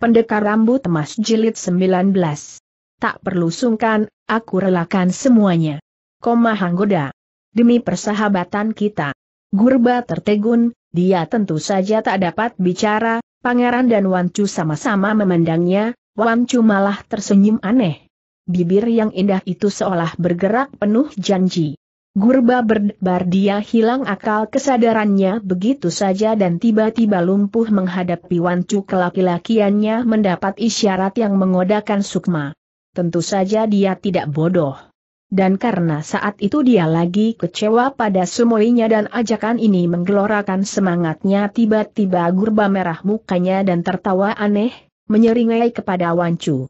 Pendekar Rambut Emas Jilid 19. Tak perlu sungkan, aku relakan semuanya. Koma Hanggoda. Demi persahabatan kita. Gurba tertegun, dia tentu saja tak dapat bicara, pangeran dan Wancu sama-sama memandangnya, Wancu malah tersenyum aneh. Bibir yang indah itu seolah bergerak penuh janji. Gurba berdebar dia hilang akal kesadarannya begitu saja dan tiba-tiba lumpuh menghadapi Wancu kelaki-lakiannya mendapat isyarat yang mengodakan Sukma. Tentu saja dia tidak bodoh. Dan karena saat itu dia lagi kecewa pada semuanya dan ajakan ini menggelorakan semangatnya tiba-tiba Gurba merah mukanya dan tertawa aneh, menyeringai kepada Wancu.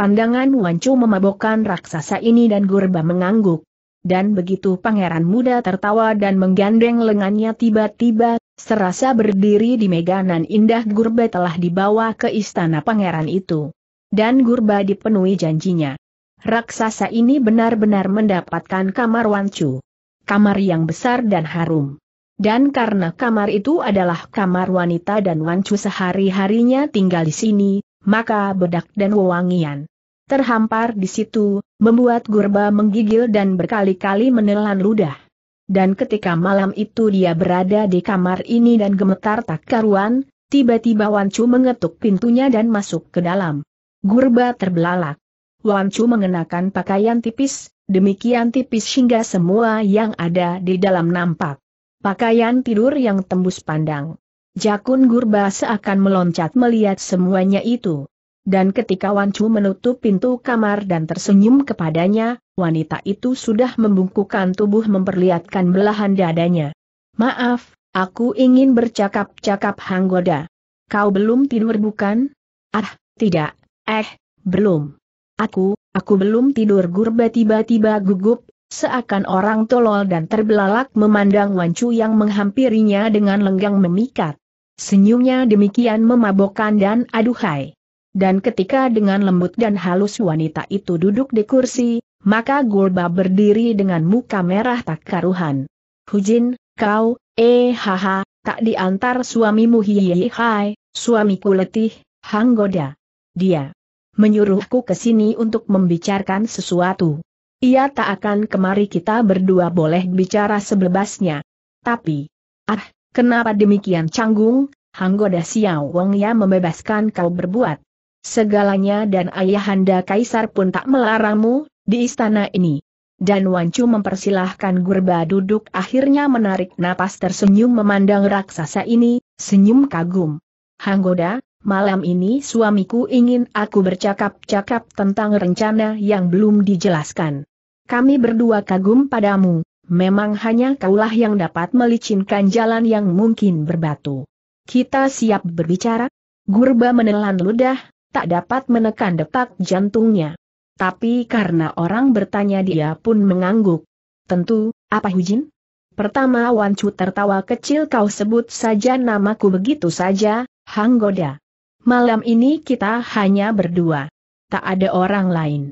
Pandangan Wancu memabokkan raksasa ini dan Gurba mengangguk dan begitu pangeran muda tertawa dan menggandeng lengannya tiba-tiba, serasa berdiri di meganan indah Gurba telah dibawa ke istana pangeran itu. Dan Gurba dipenuhi janjinya. Raksasa ini benar-benar mendapatkan kamar Wancu. Kamar yang besar dan harum. Dan karena kamar itu adalah kamar wanita dan Wancu sehari-harinya tinggal di sini, maka bedak dan wewangian terhampar di situ, membuat Gurba menggigil dan berkali-kali menelan ludah. Dan ketika malam itu dia berada di kamar ini dan gemetar tak karuan, tiba-tiba Wan Chu mengetuk pintunya dan masuk ke dalam. Gurba terbelalak. Wan Chu mengenakan pakaian tipis, demikian tipis hingga semua yang ada di dalam nampak. Pakaian tidur yang tembus pandang. Jakun Gurba seakan meloncat melihat semuanya itu. Dan ketika Wan Chu menutup pintu kamar dan tersenyum kepadanya, wanita itu sudah membungkukkan tubuh memperlihatkan belahan dadanya. Maaf, aku ingin bercakap-cakap Hanggoda. Kau belum tidur bukan? Ah, tidak, eh, belum. Aku, aku belum tidur Gurba tiba-tiba gugup, seakan orang tolol dan terbelalak memandang Wan Chu yang menghampirinya dengan lenggang memikat. Senyumnya demikian memabokkan dan aduhai dan ketika dengan lembut dan halus wanita itu duduk di kursi, maka Gulba berdiri dengan muka merah tak karuhan. Hujin, kau, eh haha, tak diantar suamimu hiyi hai, suamiku letih, hanggoda. Dia menyuruhku ke sini untuk membicarakan sesuatu. Ia tak akan kemari kita berdua boleh bicara sebebasnya. Tapi, ah, kenapa demikian canggung, hanggoda Xiao Wong ya membebaskan kau berbuat Segalanya dan ayahanda kaisar pun tak melarangmu, di istana ini. Dan Wancu mempersilahkan Gurba duduk akhirnya menarik napas tersenyum memandang raksasa ini, senyum kagum. Hanggoda, malam ini suamiku ingin aku bercakap-cakap tentang rencana yang belum dijelaskan. Kami berdua kagum padamu, memang hanya kaulah yang dapat melicinkan jalan yang mungkin berbatu. Kita siap berbicara? Gurba menelan ludah, tak dapat menekan detak jantungnya. Tapi karena orang bertanya dia pun mengangguk. Tentu, apa Hujin? Pertama Wan Chu tertawa kecil kau sebut saja namaku begitu saja, Hang Goda. Malam ini kita hanya berdua. Tak ada orang lain.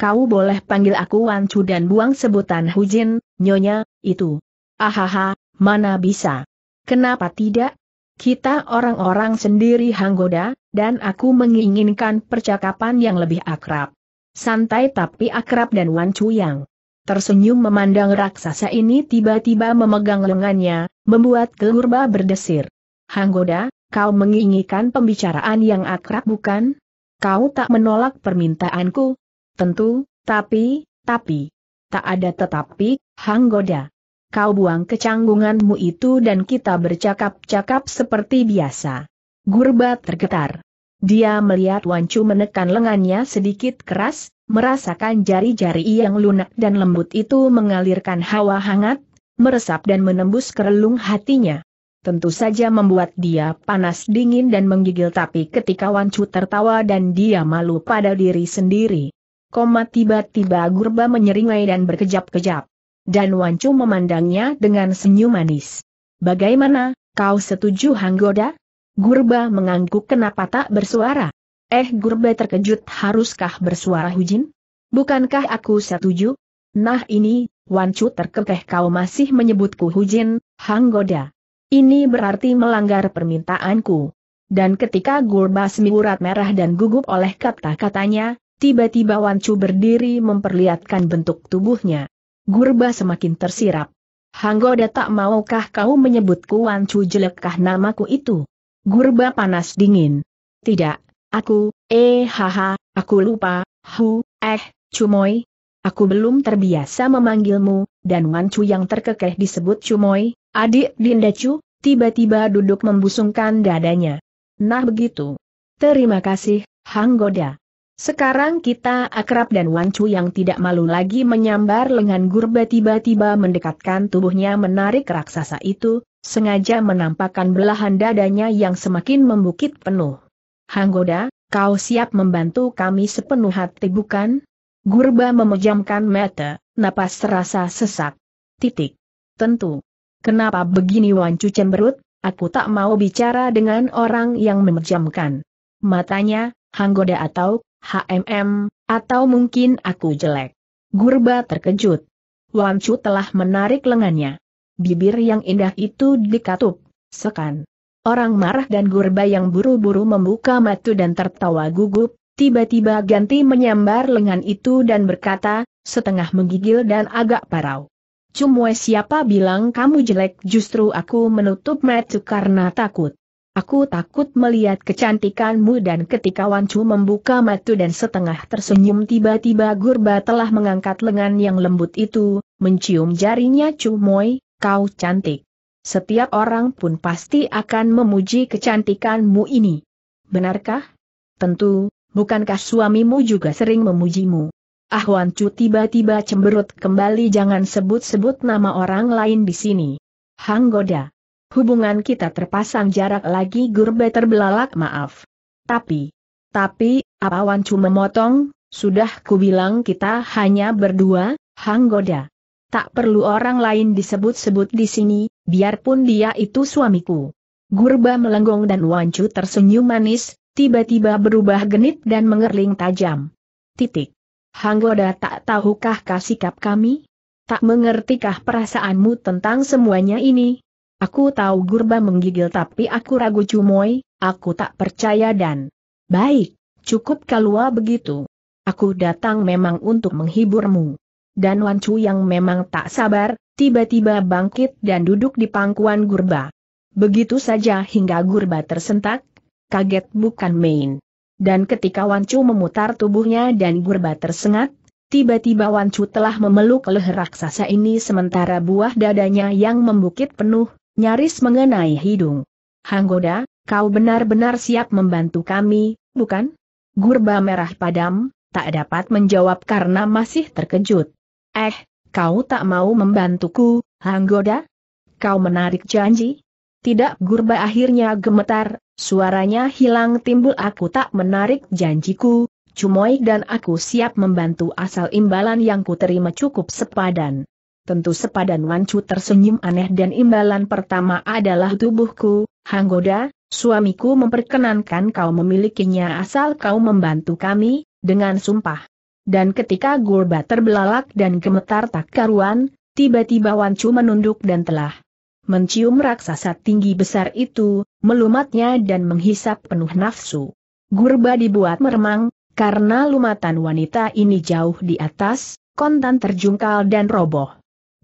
Kau boleh panggil aku Wan Chu dan buang sebutan Hujin, Nyonya, itu. Ahaha, mana bisa. Kenapa tidak? Kita orang-orang sendiri hanggoda, dan aku menginginkan percakapan yang lebih akrab. Santai tapi akrab dan Wan Chuyang. Tersenyum memandang raksasa ini tiba-tiba memegang lengannya, membuat kelurba berdesir. Hanggoda, kau menginginkan pembicaraan yang akrab bukan? Kau tak menolak permintaanku? Tentu, tapi, tapi. Tak ada tetapi, Hanggoda kau buang kecanggunganmu itu dan kita bercakap-cakap seperti biasa. Gurba tergetar. Dia melihat Wancu menekan lengannya sedikit keras, merasakan jari-jari yang lunak dan lembut itu mengalirkan hawa hangat, meresap dan menembus kerelung hatinya. Tentu saja membuat dia panas dingin dan menggigil tapi ketika Wancu tertawa dan dia malu pada diri sendiri. Koma tiba-tiba Gurba menyeringai dan berkejap-kejap dan Wan Wancu memandangnya dengan senyum manis. Bagaimana, kau setuju Hanggoda? Gurba mengangguk kenapa tak bersuara? Eh Gurba terkejut haruskah bersuara Hujin? Bukankah aku setuju? Nah ini, Wan Wancu terkekeh kau masih menyebutku Hujin, Hanggoda. Ini berarti melanggar permintaanku. Dan ketika Gurba semiurat merah dan gugup oleh kata-katanya, tiba-tiba Wan Wancu berdiri memperlihatkan bentuk tubuhnya. Gurba semakin tersirap. Hanggoda tak maukah kau menyebutku Wancu Chu jelekkah namaku itu? Gurba panas dingin. Tidak, aku, eh haha, aku lupa, hu, eh, cumoy. Aku belum terbiasa memanggilmu, dan Wan yang terkekeh disebut cumoy, adik Dinda Chu, tiba-tiba duduk membusungkan dadanya. Nah begitu. Terima kasih, Hanggoda. Sekarang kita akrab dan Wancu yang tidak malu lagi menyambar lengan gurba tiba-tiba mendekatkan tubuhnya menarik raksasa itu, sengaja menampakkan belahan dadanya yang semakin membukit penuh. Hanggoda, kau siap membantu kami sepenuh hati bukan? Gurba memejamkan mata, napas terasa sesak. Titik. Tentu. Kenapa begini Wancu cemberut? Aku tak mau bicara dengan orang yang memejamkan matanya, Hanggoda atau HMM, atau mungkin aku jelek. Gurba terkejut. Chu telah menarik lengannya. Bibir yang indah itu dikatup, sekan. Orang marah dan gurba yang buru-buru membuka mata dan tertawa gugup, tiba-tiba ganti menyambar lengan itu dan berkata, setengah menggigil dan agak parau. Cumwe siapa bilang kamu jelek justru aku menutup mata karena takut. Aku takut melihat kecantikanmu dan ketika Wancu membuka mata dan setengah tersenyum tiba-tiba Gurba telah mengangkat lengan yang lembut itu, mencium jarinya Chu Moi. kau cantik. Setiap orang pun pasti akan memuji kecantikanmu ini. Benarkah? Tentu, bukankah suamimu juga sering memujimu? Ah Wancu tiba-tiba cemberut kembali jangan sebut-sebut nama orang lain di sini. Hanggoda. Hubungan kita terpasang jarak lagi Gurbe terbelalak maaf. Tapi, tapi, apa Wancu memotong, sudah ku bilang kita hanya berdua, Hanggoda. Tak perlu orang lain disebut-sebut di sini, biarpun dia itu suamiku. Gurba melenggong dan Wancu tersenyum manis, tiba-tiba berubah genit dan mengerling tajam. Titik. Hanggoda tak tahukah sikap kami? Tak mengertikah perasaanmu tentang semuanya ini? Aku tahu Gurba menggigil tapi aku ragu Cumoy, aku tak percaya dan... Baik, cukup kalua begitu. Aku datang memang untuk menghiburmu. Dan Wan Chu yang memang tak sabar, tiba-tiba bangkit dan duduk di pangkuan Gurba. Begitu saja hingga Gurba tersentak, kaget bukan main. Dan ketika Wan Chu memutar tubuhnya dan Gurba tersengat, tiba-tiba Wan Chu telah memeluk leher raksasa ini sementara buah dadanya yang membukit penuh, Nyaris mengenai hidung. Hanggoda, kau benar-benar siap membantu kami, bukan? Gurba merah padam, tak dapat menjawab karena masih terkejut. Eh, kau tak mau membantuku, Hanggoda? Kau menarik janji? Tidak Gurba akhirnya gemetar, suaranya hilang timbul aku tak menarik janjiku, Cumoi dan aku siap membantu asal imbalan yang ku terima cukup sepadan tentu sepadan Wancu tersenyum aneh dan imbalan pertama adalah tubuhku, Hanggoda, suamiku memperkenankan kau memilikinya asal kau membantu kami, dengan sumpah. Dan ketika Gurba terbelalak dan gemetar tak karuan, tiba-tiba Wancu menunduk dan telah mencium raksasa tinggi besar itu, melumatnya dan menghisap penuh nafsu. Gurba dibuat meremang, karena lumatan wanita ini jauh di atas, kontan terjungkal dan roboh.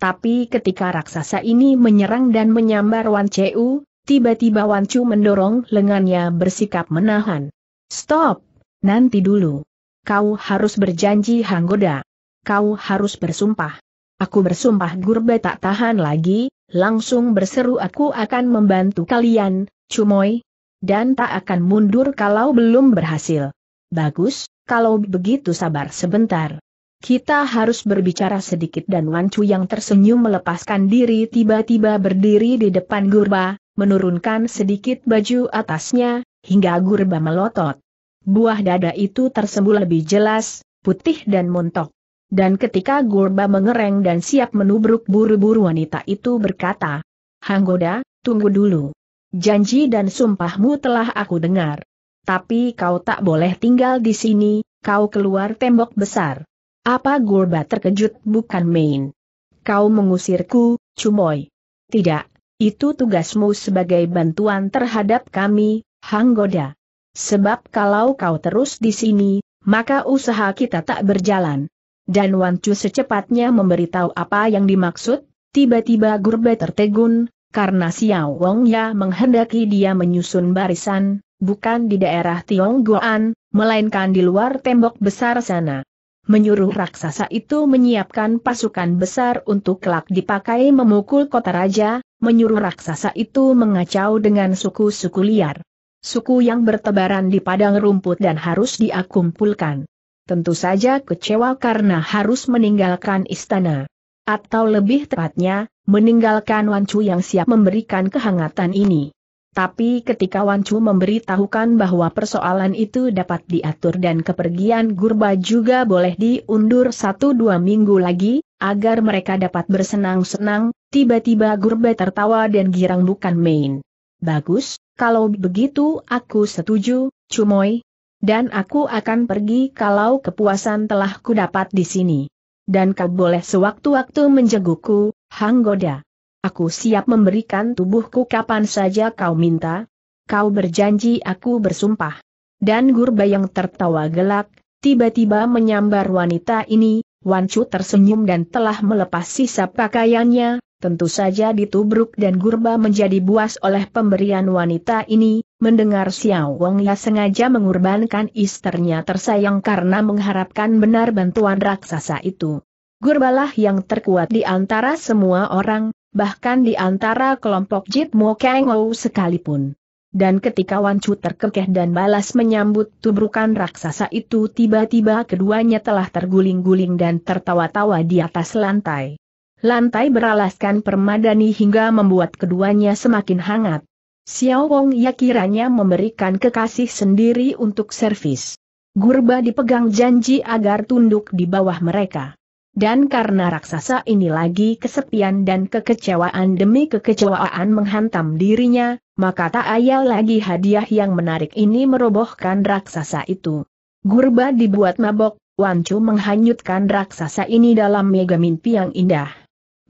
Tapi ketika raksasa ini menyerang dan menyambar Wan Cu, tiba-tiba Wan Chu mendorong lengannya bersikap menahan. Stop! Nanti dulu. Kau harus berjanji Hanggoda. Kau harus bersumpah. Aku bersumpah Gurbe tak tahan lagi, langsung berseru aku akan membantu kalian, Cumoy. Dan tak akan mundur kalau belum berhasil. Bagus, kalau begitu sabar sebentar. Kita harus berbicara sedikit dan Wan Chu yang tersenyum melepaskan diri tiba-tiba berdiri di depan Gurba, menurunkan sedikit baju atasnya, hingga Gurba melotot. Buah dada itu tersembul lebih jelas, putih dan montok. Dan ketika Gurba mengereng dan siap menubruk buru-buru wanita itu berkata, Hanggoda, tunggu dulu. Janji dan sumpahmu telah aku dengar. Tapi kau tak boleh tinggal di sini, kau keluar tembok besar. Apa Gurba terkejut bukan main? Kau mengusirku, Cumoy. Tidak, itu tugasmu sebagai bantuan terhadap kami, Hanggoda. Sebab kalau kau terus di sini, maka usaha kita tak berjalan. Dan Wan Wancu secepatnya memberitahu apa yang dimaksud, tiba-tiba Gurba tertegun, karena Xiao Wong Ya menghendaki dia menyusun barisan, bukan di daerah Tionggoan, melainkan di luar tembok besar sana menyuruh raksasa itu menyiapkan pasukan besar untuk kelak dipakai memukul kota raja, menyuruh raksasa itu mengacau dengan suku-suku liar. Suku yang bertebaran di padang rumput dan harus diakumpulkan. Tentu saja kecewa karena harus meninggalkan istana. Atau lebih tepatnya, meninggalkan Wancu yang siap memberikan kehangatan ini. Tapi ketika Wan Chu memberitahukan bahwa persoalan itu dapat diatur dan kepergian Gurba juga boleh diundur satu dua minggu lagi, agar mereka dapat bersenang-senang, tiba-tiba Gurba tertawa dan girang bukan main. Bagus, kalau begitu aku setuju, Cumoy. Dan aku akan pergi kalau kepuasan telah kudapat di sini. Dan kau boleh sewaktu-waktu menjengukku, Hanggoda. Aku siap memberikan tubuhku kapan saja kau minta. Kau berjanji aku bersumpah. Dan Gurba yang tertawa gelak, tiba-tiba menyambar wanita ini, Wan Chu tersenyum dan telah melepas sisa pakaiannya, tentu saja ditubruk dan Gurba menjadi buas oleh pemberian wanita ini, mendengar Xiao Wong Ya sengaja mengorbankan istrinya tersayang karena mengharapkan benar bantuan raksasa itu. Gurbalah yang terkuat di antara semua orang, bahkan di antara kelompok Jit Mo Kang Ou sekalipun. Dan ketika Wan Chu terkekeh dan balas menyambut tubrukan raksasa itu tiba-tiba keduanya telah terguling-guling dan tertawa-tawa di atas lantai. Lantai beralaskan permadani hingga membuat keduanya semakin hangat. Xiao Wong ya kiranya memberikan kekasih sendiri untuk servis. Gurba dipegang janji agar tunduk di bawah mereka. Dan karena raksasa ini lagi kesepian dan kekecewaan demi kekecewaan menghantam dirinya, maka tak ayal lagi hadiah yang menarik ini merobohkan raksasa itu. Gurba dibuat mabok, Wancu menghanyutkan raksasa ini dalam mega mimpi yang indah.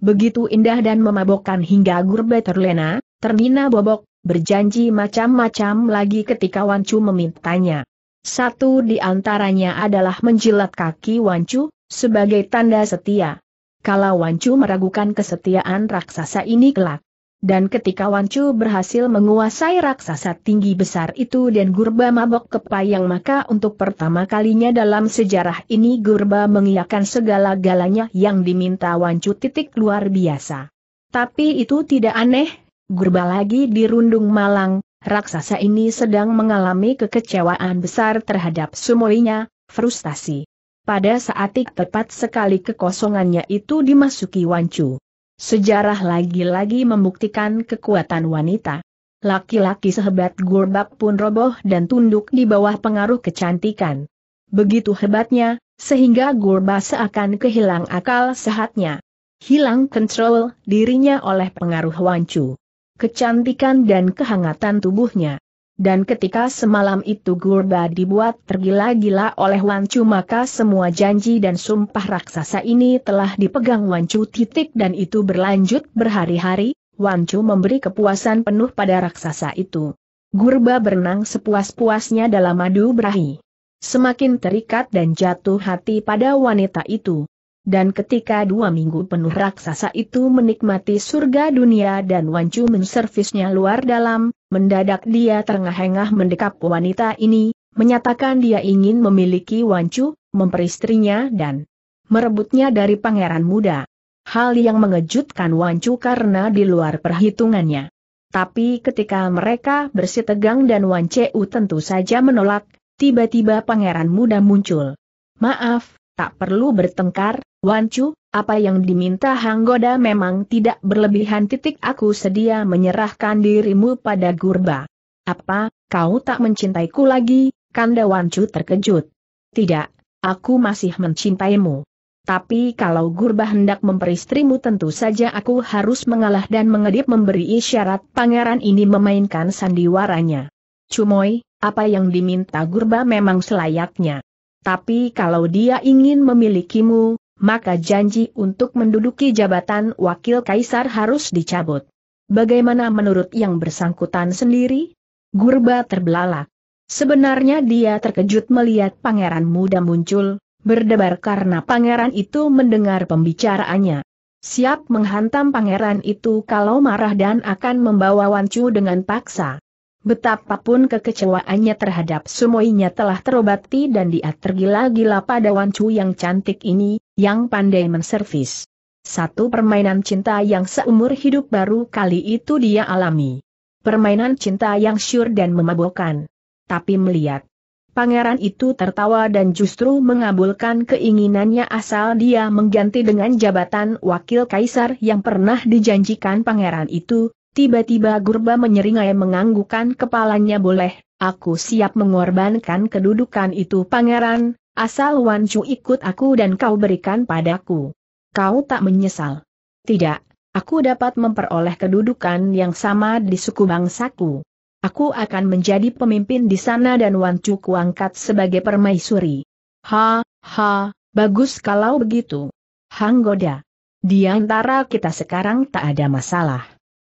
Begitu indah dan memabokkan hingga Gurba terlena, Termina bobok, berjanji macam-macam lagi ketika Wancu memintanya. Satu di antaranya adalah menjilat kaki Wancu, sebagai tanda setia. Kalau Wancu meragukan kesetiaan raksasa ini kelak. Dan ketika Wancu berhasil menguasai raksasa tinggi besar itu dan Gurba mabok kepayang maka untuk pertama kalinya dalam sejarah ini Gurba mengiakan segala galanya yang diminta Wancu titik luar biasa. Tapi itu tidak aneh, Gurba lagi dirundung malang, raksasa ini sedang mengalami kekecewaan besar terhadap semuanya, frustasi. Pada saat tepat sekali kekosongannya itu dimasuki Wancu. Sejarah lagi-lagi membuktikan kekuatan wanita. Laki-laki sehebat Gurbak pun roboh dan tunduk di bawah pengaruh kecantikan. Begitu hebatnya, sehingga Gurba seakan kehilang akal sehatnya. Hilang kontrol dirinya oleh pengaruh Wancu kecantikan dan kehangatan tubuhnya. Dan ketika semalam itu Gurba dibuat tergila-gila oleh Wancu maka semua janji dan sumpah raksasa ini telah dipegang Wancu titik dan itu berlanjut berhari-hari, Wancu memberi kepuasan penuh pada raksasa itu. Gurba berenang sepuas-puasnya dalam madu berahi. Semakin terikat dan jatuh hati pada wanita itu. Dan ketika dua minggu penuh raksasa itu menikmati surga dunia dan Wancu menservisnya luar dalam, mendadak dia terengah-engah mendekap wanita ini, menyatakan dia ingin memiliki Wancu, memperistrinya dan merebutnya dari pangeran muda. Hal yang mengejutkan Wancu karena di luar perhitungannya. Tapi ketika mereka bersitegang dan Wancu tentu saja menolak, tiba-tiba pangeran muda muncul. Maaf, tak perlu bertengkar, Wancu, apa yang diminta Hanggoda memang tidak berlebihan titik aku sedia menyerahkan dirimu pada Gurba. Apa, kau tak mencintaiku lagi, Kanda Wancu terkejut. Tidak, aku masih mencintaimu. Tapi kalau Gurba hendak memperistrimu tentu saja aku harus mengalah dan mengedip memberi isyarat pangeran ini memainkan sandiwaranya. Cumoy, apa yang diminta Gurba memang selayaknya. Tapi kalau dia ingin memilikimu, maka janji untuk menduduki jabatan wakil kaisar harus dicabut. Bagaimana menurut yang bersangkutan sendiri? Gurba terbelalak. Sebenarnya dia terkejut melihat pangeran muda muncul, berdebar karena pangeran itu mendengar pembicaraannya. Siap menghantam pangeran itu kalau marah dan akan membawa Wancu dengan paksa. Betapapun kekecewaannya terhadap semuanya telah terobati dan dia tergila-gila pada Wancu yang cantik ini, yang pandai menservis. Satu permainan cinta yang seumur hidup baru kali itu dia alami. Permainan cinta yang syur dan memabokkan. Tapi melihat pangeran itu tertawa dan justru mengabulkan keinginannya asal dia mengganti dengan jabatan wakil kaisar yang pernah dijanjikan pangeran itu, Tiba-tiba Gurba menyeringai menganggukkan kepalanya boleh, aku siap mengorbankan kedudukan itu pangeran, asal Wan Chu ikut aku dan kau berikan padaku. Kau tak menyesal. Tidak, aku dapat memperoleh kedudukan yang sama di suku bangsaku. Aku akan menjadi pemimpin di sana dan Wan Chu kuangkat sebagai permaisuri. Ha, ha, bagus kalau begitu. Hanggoda. Di antara kita sekarang tak ada masalah.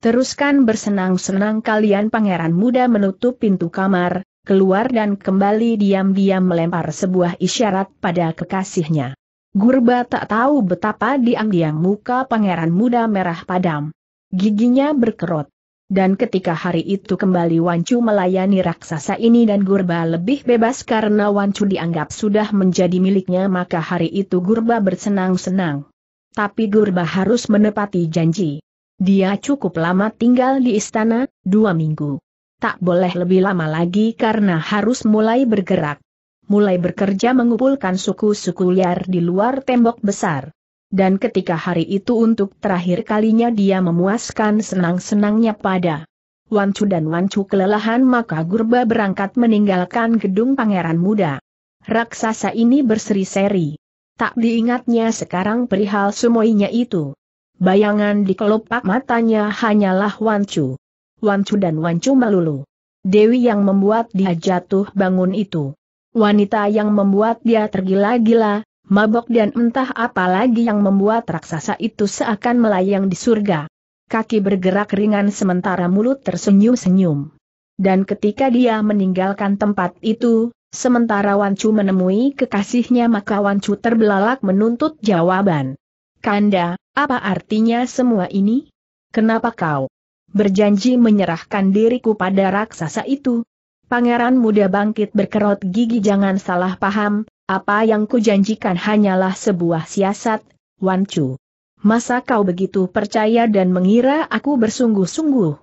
Teruskan bersenang-senang kalian pangeran muda menutup pintu kamar, keluar dan kembali diam-diam melempar sebuah isyarat pada kekasihnya. Gurba tak tahu betapa diam-diam muka pangeran muda merah padam. Giginya berkerut. Dan ketika hari itu kembali Wancu melayani raksasa ini dan Gurba lebih bebas karena Wancu dianggap sudah menjadi miliknya maka hari itu Gurba bersenang-senang. Tapi Gurba harus menepati janji. Dia cukup lama tinggal di istana, dua minggu. Tak boleh lebih lama lagi karena harus mulai bergerak. Mulai bekerja mengumpulkan suku-suku liar di luar tembok besar. Dan ketika hari itu untuk terakhir kalinya dia memuaskan senang-senangnya pada Wancu dan Wancu kelelahan maka Gurba berangkat meninggalkan gedung pangeran muda. Raksasa ini berseri-seri. Tak diingatnya sekarang perihal semuanya itu. Bayangan di kelopak matanya hanyalah Wancu. Wancu dan Wancu melulu. Dewi yang membuat dia jatuh bangun itu. Wanita yang membuat dia tergila-gila, mabok dan entah apa lagi yang membuat raksasa itu seakan melayang di surga. Kaki bergerak ringan sementara mulut tersenyum-senyum. Dan ketika dia meninggalkan tempat itu, sementara Wancu menemui kekasihnya maka Wancu terbelalak menuntut jawaban. Kanda, apa artinya semua ini? Kenapa kau berjanji menyerahkan diriku pada raksasa itu? Pangeran muda bangkit berkerut gigi jangan salah paham, apa yang kujanjikan hanyalah sebuah siasat, Wan Chu. Masa kau begitu percaya dan mengira aku bersungguh-sungguh?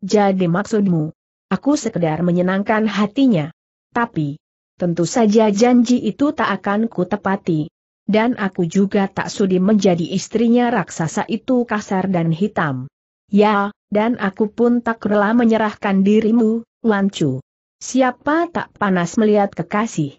Jadi maksudmu, aku sekedar menyenangkan hatinya. Tapi, tentu saja janji itu tak akan kutepati dan aku juga tak sudi menjadi istrinya raksasa itu kasar dan hitam. Ya, dan aku pun tak rela menyerahkan dirimu, Wancu. Siapa tak panas melihat kekasih?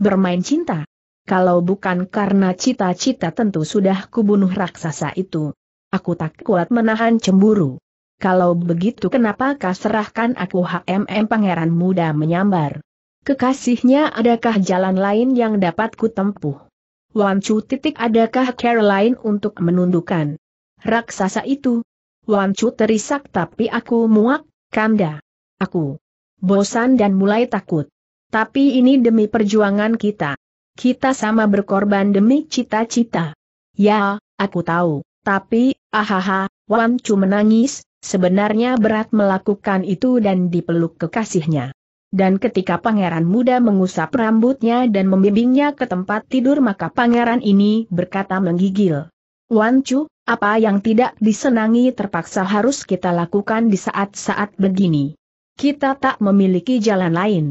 Bermain cinta? Kalau bukan karena cita-cita tentu sudah kubunuh raksasa itu. Aku tak kuat menahan cemburu. Kalau begitu kenapa kau serahkan aku HMM pangeran muda menyambar? Kekasihnya adakah jalan lain yang dapat kutempuh? Wan Chu titik adakah Caroline untuk menundukkan raksasa itu? Wan Chu terisak tapi aku muak, Kanda. Aku bosan dan mulai takut. Tapi ini demi perjuangan kita. Kita sama berkorban demi cita-cita. Ya, aku tahu, tapi, ahaha, Wan Chu menangis, sebenarnya berat melakukan itu dan dipeluk kekasihnya. Dan ketika pangeran muda mengusap rambutnya dan membimbingnya ke tempat tidur maka pangeran ini berkata menggigil. Wan Chu, apa yang tidak disenangi terpaksa harus kita lakukan di saat-saat begini. Kita tak memiliki jalan lain.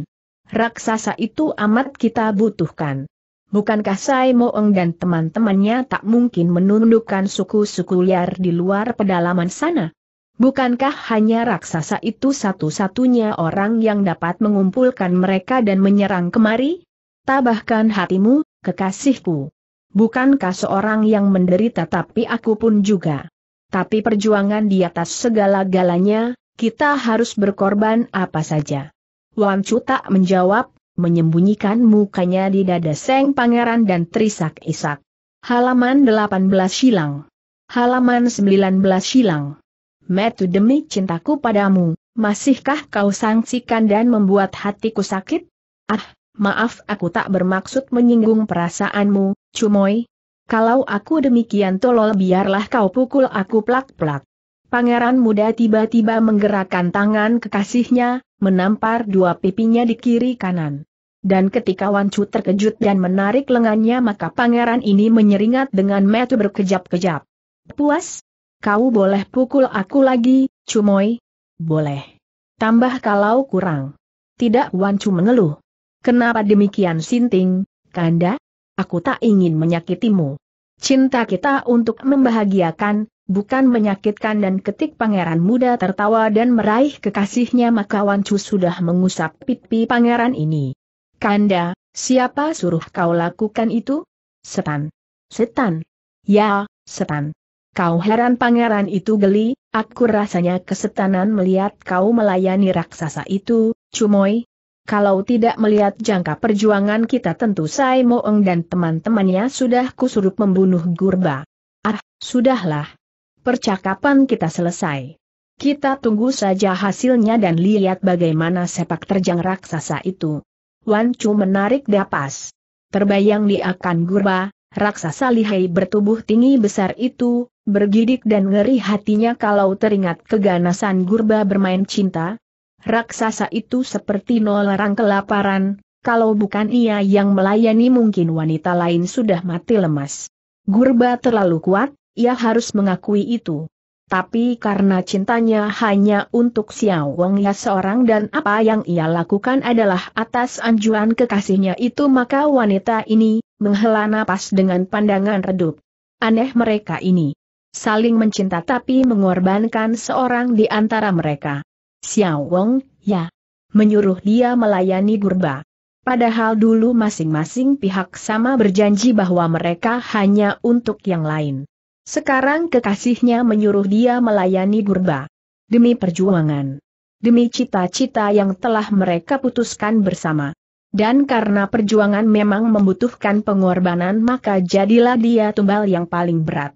Raksasa itu amat kita butuhkan. Bukankah Sai Moeng dan teman-temannya tak mungkin menundukkan suku-suku liar di luar pedalaman sana? Bukankah hanya raksasa itu satu-satunya orang yang dapat mengumpulkan mereka dan menyerang kemari? Tabahkan hatimu, kekasihku. Bukankah seorang yang menderita tapi aku pun juga. Tapi perjuangan di atas segala-galanya, kita harus berkorban apa saja. Wan Chu tak menjawab, menyembunyikan mukanya di dada Seng Pangeran dan Trisak Isak. Halaman 18 silang. Halaman 19 silang. Metu demi cintaku padamu, masihkah kau sangsikan dan membuat hatiku sakit? Ah, maaf aku tak bermaksud menyinggung perasaanmu, Cumoy. Kalau aku demikian tolol biarlah kau pukul aku plak-plak. Pangeran muda tiba-tiba menggerakkan tangan kekasihnya, menampar dua pipinya di kiri kanan. Dan ketika Wancu terkejut dan menarik lengannya maka pangeran ini menyeringat dengan metu berkejap-kejap. Puas? Kau boleh pukul aku lagi, Cumoy? Boleh. Tambah kalau kurang. Tidak Wan Wancu mengeluh. Kenapa demikian Sinting, Kanda? Aku tak ingin menyakitimu. Cinta kita untuk membahagiakan, bukan menyakitkan dan ketik pangeran muda tertawa dan meraih kekasihnya maka Wan Wancu sudah mengusap pipi pangeran ini. Kanda, siapa suruh kau lakukan itu? Setan. Setan. Ya, setan. Kau heran pangeran itu geli, aku rasanya kesetanan melihat kau melayani raksasa itu, Cumoy. Kalau tidak melihat jangka perjuangan kita tentu Sai Moeng dan teman-temannya sudah kusuruh membunuh Gurba. Ah, sudahlah. Percakapan kita selesai. Kita tunggu saja hasilnya dan lihat bagaimana sepak terjang raksasa itu. Wan Chu menarik dapas. Terbayang di akan gurba, raksasa lihai bertubuh tinggi besar itu, bergidik dan ngeri hatinya kalau teringat keganasan gurba bermain cinta. Raksasa itu seperti nolerang kelaparan, kalau bukan ia yang melayani mungkin wanita lain sudah mati lemas. Gurba terlalu kuat, ia harus mengakui itu. Tapi karena cintanya hanya untuk Xiao Wang ya seorang dan apa yang ia lakukan adalah atas anjuran kekasihnya itu maka wanita ini, menghela napas dengan pandangan redup. Aneh mereka ini saling mencinta tapi mengorbankan seorang di antara mereka. Xiao Wong, ya. Menyuruh dia melayani gurba. Padahal dulu masing-masing pihak sama berjanji bahwa mereka hanya untuk yang lain. Sekarang kekasihnya menyuruh dia melayani gurba. Demi perjuangan. Demi cita-cita yang telah mereka putuskan bersama. Dan karena perjuangan memang membutuhkan pengorbanan maka jadilah dia tumbal yang paling berat.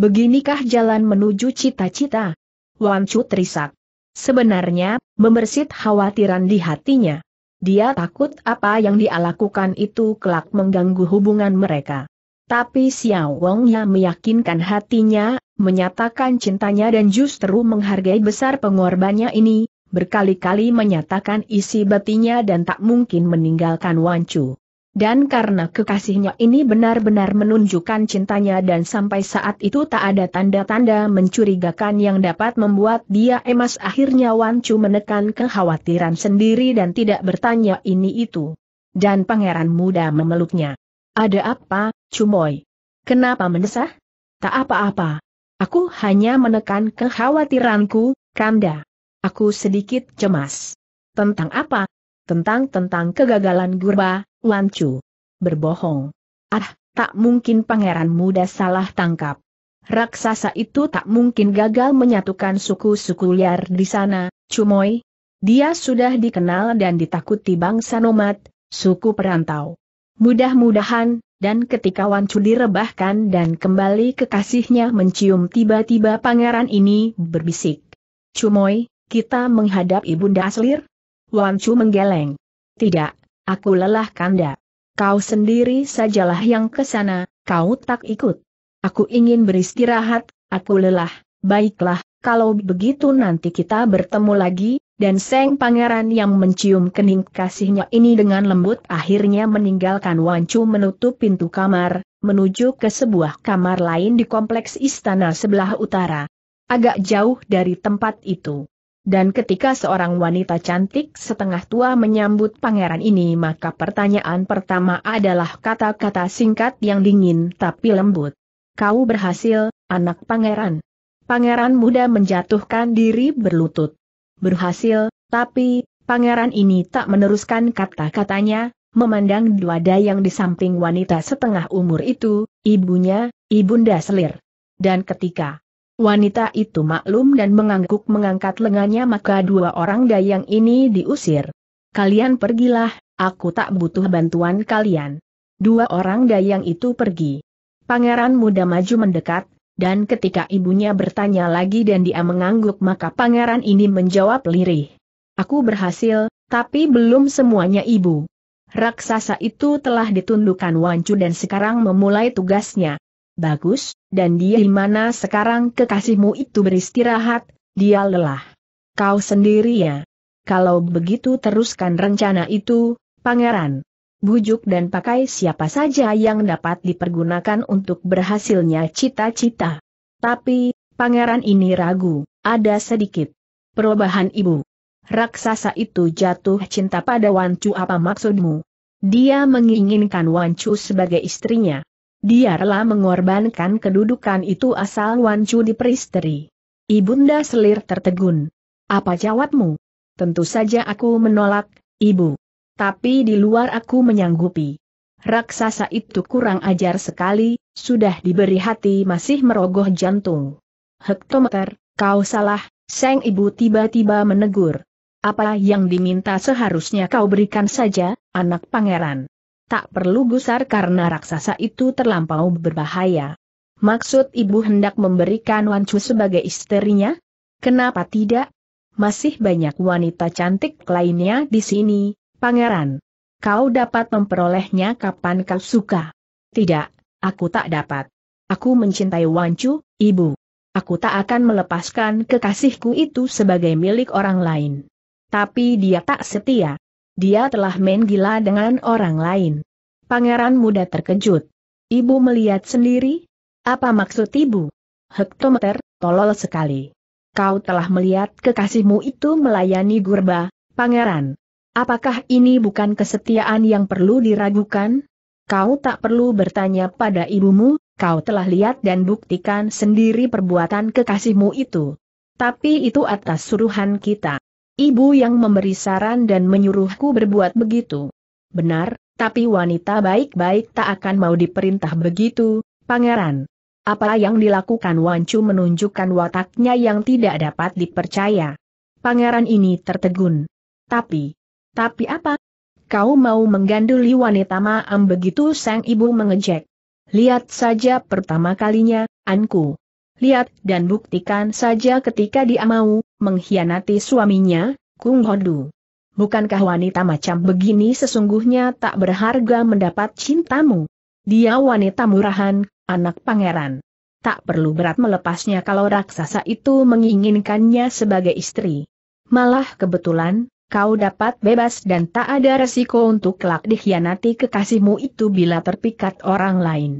Beginikah jalan menuju cita-cita? Chu terisak. Sebenarnya, membersit khawatiran di hatinya. Dia takut apa yang dia lakukan itu kelak mengganggu hubungan mereka. Tapi Xiao Wong yang meyakinkan hatinya, menyatakan cintanya dan justru menghargai besar pengorbannya ini, berkali-kali menyatakan isi batinya dan tak mungkin meninggalkan Chu. Dan karena kekasihnya ini benar-benar menunjukkan cintanya dan sampai saat itu tak ada tanda-tanda mencurigakan yang dapat membuat dia emas akhirnya Wan Chu menekan kekhawatiran sendiri dan tidak bertanya ini itu. Dan pangeran muda memeluknya. Ada apa, Chumoy? Kenapa mendesah? Tak apa-apa. Aku hanya menekan kekhawatiranku, Kanda. Aku sedikit cemas. Tentang apa? Tentang-tentang kegagalan Gurba, Wancu. Berbohong. Ah, tak mungkin pangeran muda salah tangkap. Raksasa itu tak mungkin gagal menyatukan suku-suku liar di sana, Cumoy. Dia sudah dikenal dan ditakuti bangsa nomad, suku perantau. Mudah-mudahan, dan ketika Wan Wancu direbahkan dan kembali kekasihnya mencium tiba-tiba pangeran ini berbisik. Cumoy, kita menghadap Ibunda Aslir? Wancu menggeleng. Tidak, Aku lelah kanda. Kau sendiri sajalah yang ke sana, kau tak ikut. Aku ingin beristirahat, aku lelah. Baiklah, kalau begitu nanti kita bertemu lagi, dan Seng Pangeran yang mencium kening kasihnya ini dengan lembut akhirnya meninggalkan Wancu menutup pintu kamar, menuju ke sebuah kamar lain di kompleks istana sebelah utara. Agak jauh dari tempat itu. Dan ketika seorang wanita cantik setengah tua menyambut pangeran ini maka pertanyaan pertama adalah kata-kata singkat yang dingin tapi lembut. Kau berhasil, anak pangeran. Pangeran muda menjatuhkan diri berlutut. Berhasil, tapi, pangeran ini tak meneruskan kata-katanya, memandang dua yang di samping wanita setengah umur itu, ibunya, ibunda selir. Dan ketika Wanita itu maklum dan mengangguk mengangkat lengannya maka dua orang dayang ini diusir. Kalian pergilah, aku tak butuh bantuan kalian. Dua orang dayang itu pergi. Pangeran muda maju mendekat, dan ketika ibunya bertanya lagi dan dia mengangguk maka pangeran ini menjawab lirih. Aku berhasil, tapi belum semuanya ibu. Raksasa itu telah ditundukkan Wancu dan sekarang memulai tugasnya. Bagus, dan dia di mana sekarang kekasihmu itu beristirahat, dia lelah. Kau sendiri ya. Kalau begitu teruskan rencana itu, pangeran. Bujuk dan pakai siapa saja yang dapat dipergunakan untuk berhasilnya cita-cita. Tapi, pangeran ini ragu, ada sedikit perubahan ibu. Raksasa itu jatuh cinta pada Wancu apa maksudmu? Dia menginginkan Wancu sebagai istrinya. Dia rela mengorbankan kedudukan itu asal Wan Chu diperisteri. Ibunda selir tertegun. Apa jawabmu? Tentu saja aku menolak, ibu. Tapi di luar aku menyanggupi. Raksasa itu kurang ajar sekali, sudah diberi hati masih merogoh jantung. Hektometer, kau salah, Seng ibu tiba-tiba menegur. Apa yang diminta seharusnya kau berikan saja, anak pangeran tak perlu gusar karena raksasa itu terlampau berbahaya. Maksud ibu hendak memberikan Wancu sebagai istrinya? Kenapa tidak? Masih banyak wanita cantik lainnya di sini, pangeran. Kau dapat memperolehnya kapan kau suka. Tidak, aku tak dapat. Aku mencintai Wancu, ibu. Aku tak akan melepaskan kekasihku itu sebagai milik orang lain. Tapi dia tak setia dia telah main gila dengan orang lain. Pangeran muda terkejut. Ibu melihat sendiri? Apa maksud ibu? Hektometer, tolol sekali. Kau telah melihat kekasihmu itu melayani gurba, pangeran. Apakah ini bukan kesetiaan yang perlu diragukan? Kau tak perlu bertanya pada ibumu, kau telah lihat dan buktikan sendiri perbuatan kekasihmu itu. Tapi itu atas suruhan kita. Ibu yang memberi saran dan menyuruhku berbuat begitu. Benar, tapi wanita baik-baik tak akan mau diperintah begitu, pangeran. Apa yang dilakukan Wancu menunjukkan wataknya yang tidak dapat dipercaya. Pangeran ini tertegun. Tapi, tapi apa? Kau mau mengganduli wanita maam begitu sang ibu mengejek. Lihat saja pertama kalinya, anku lihat dan buktikan saja ketika dia mau, mengkhianati suaminya, Kung Hodu. Bukankah wanita macam begini sesungguhnya tak berharga mendapat cintamu? Dia wanita murahan, anak pangeran. Tak perlu berat melepasnya kalau raksasa itu menginginkannya sebagai istri. Malah kebetulan, kau dapat bebas dan tak ada resiko untuk kelak dikhianati kekasihmu itu bila terpikat orang lain.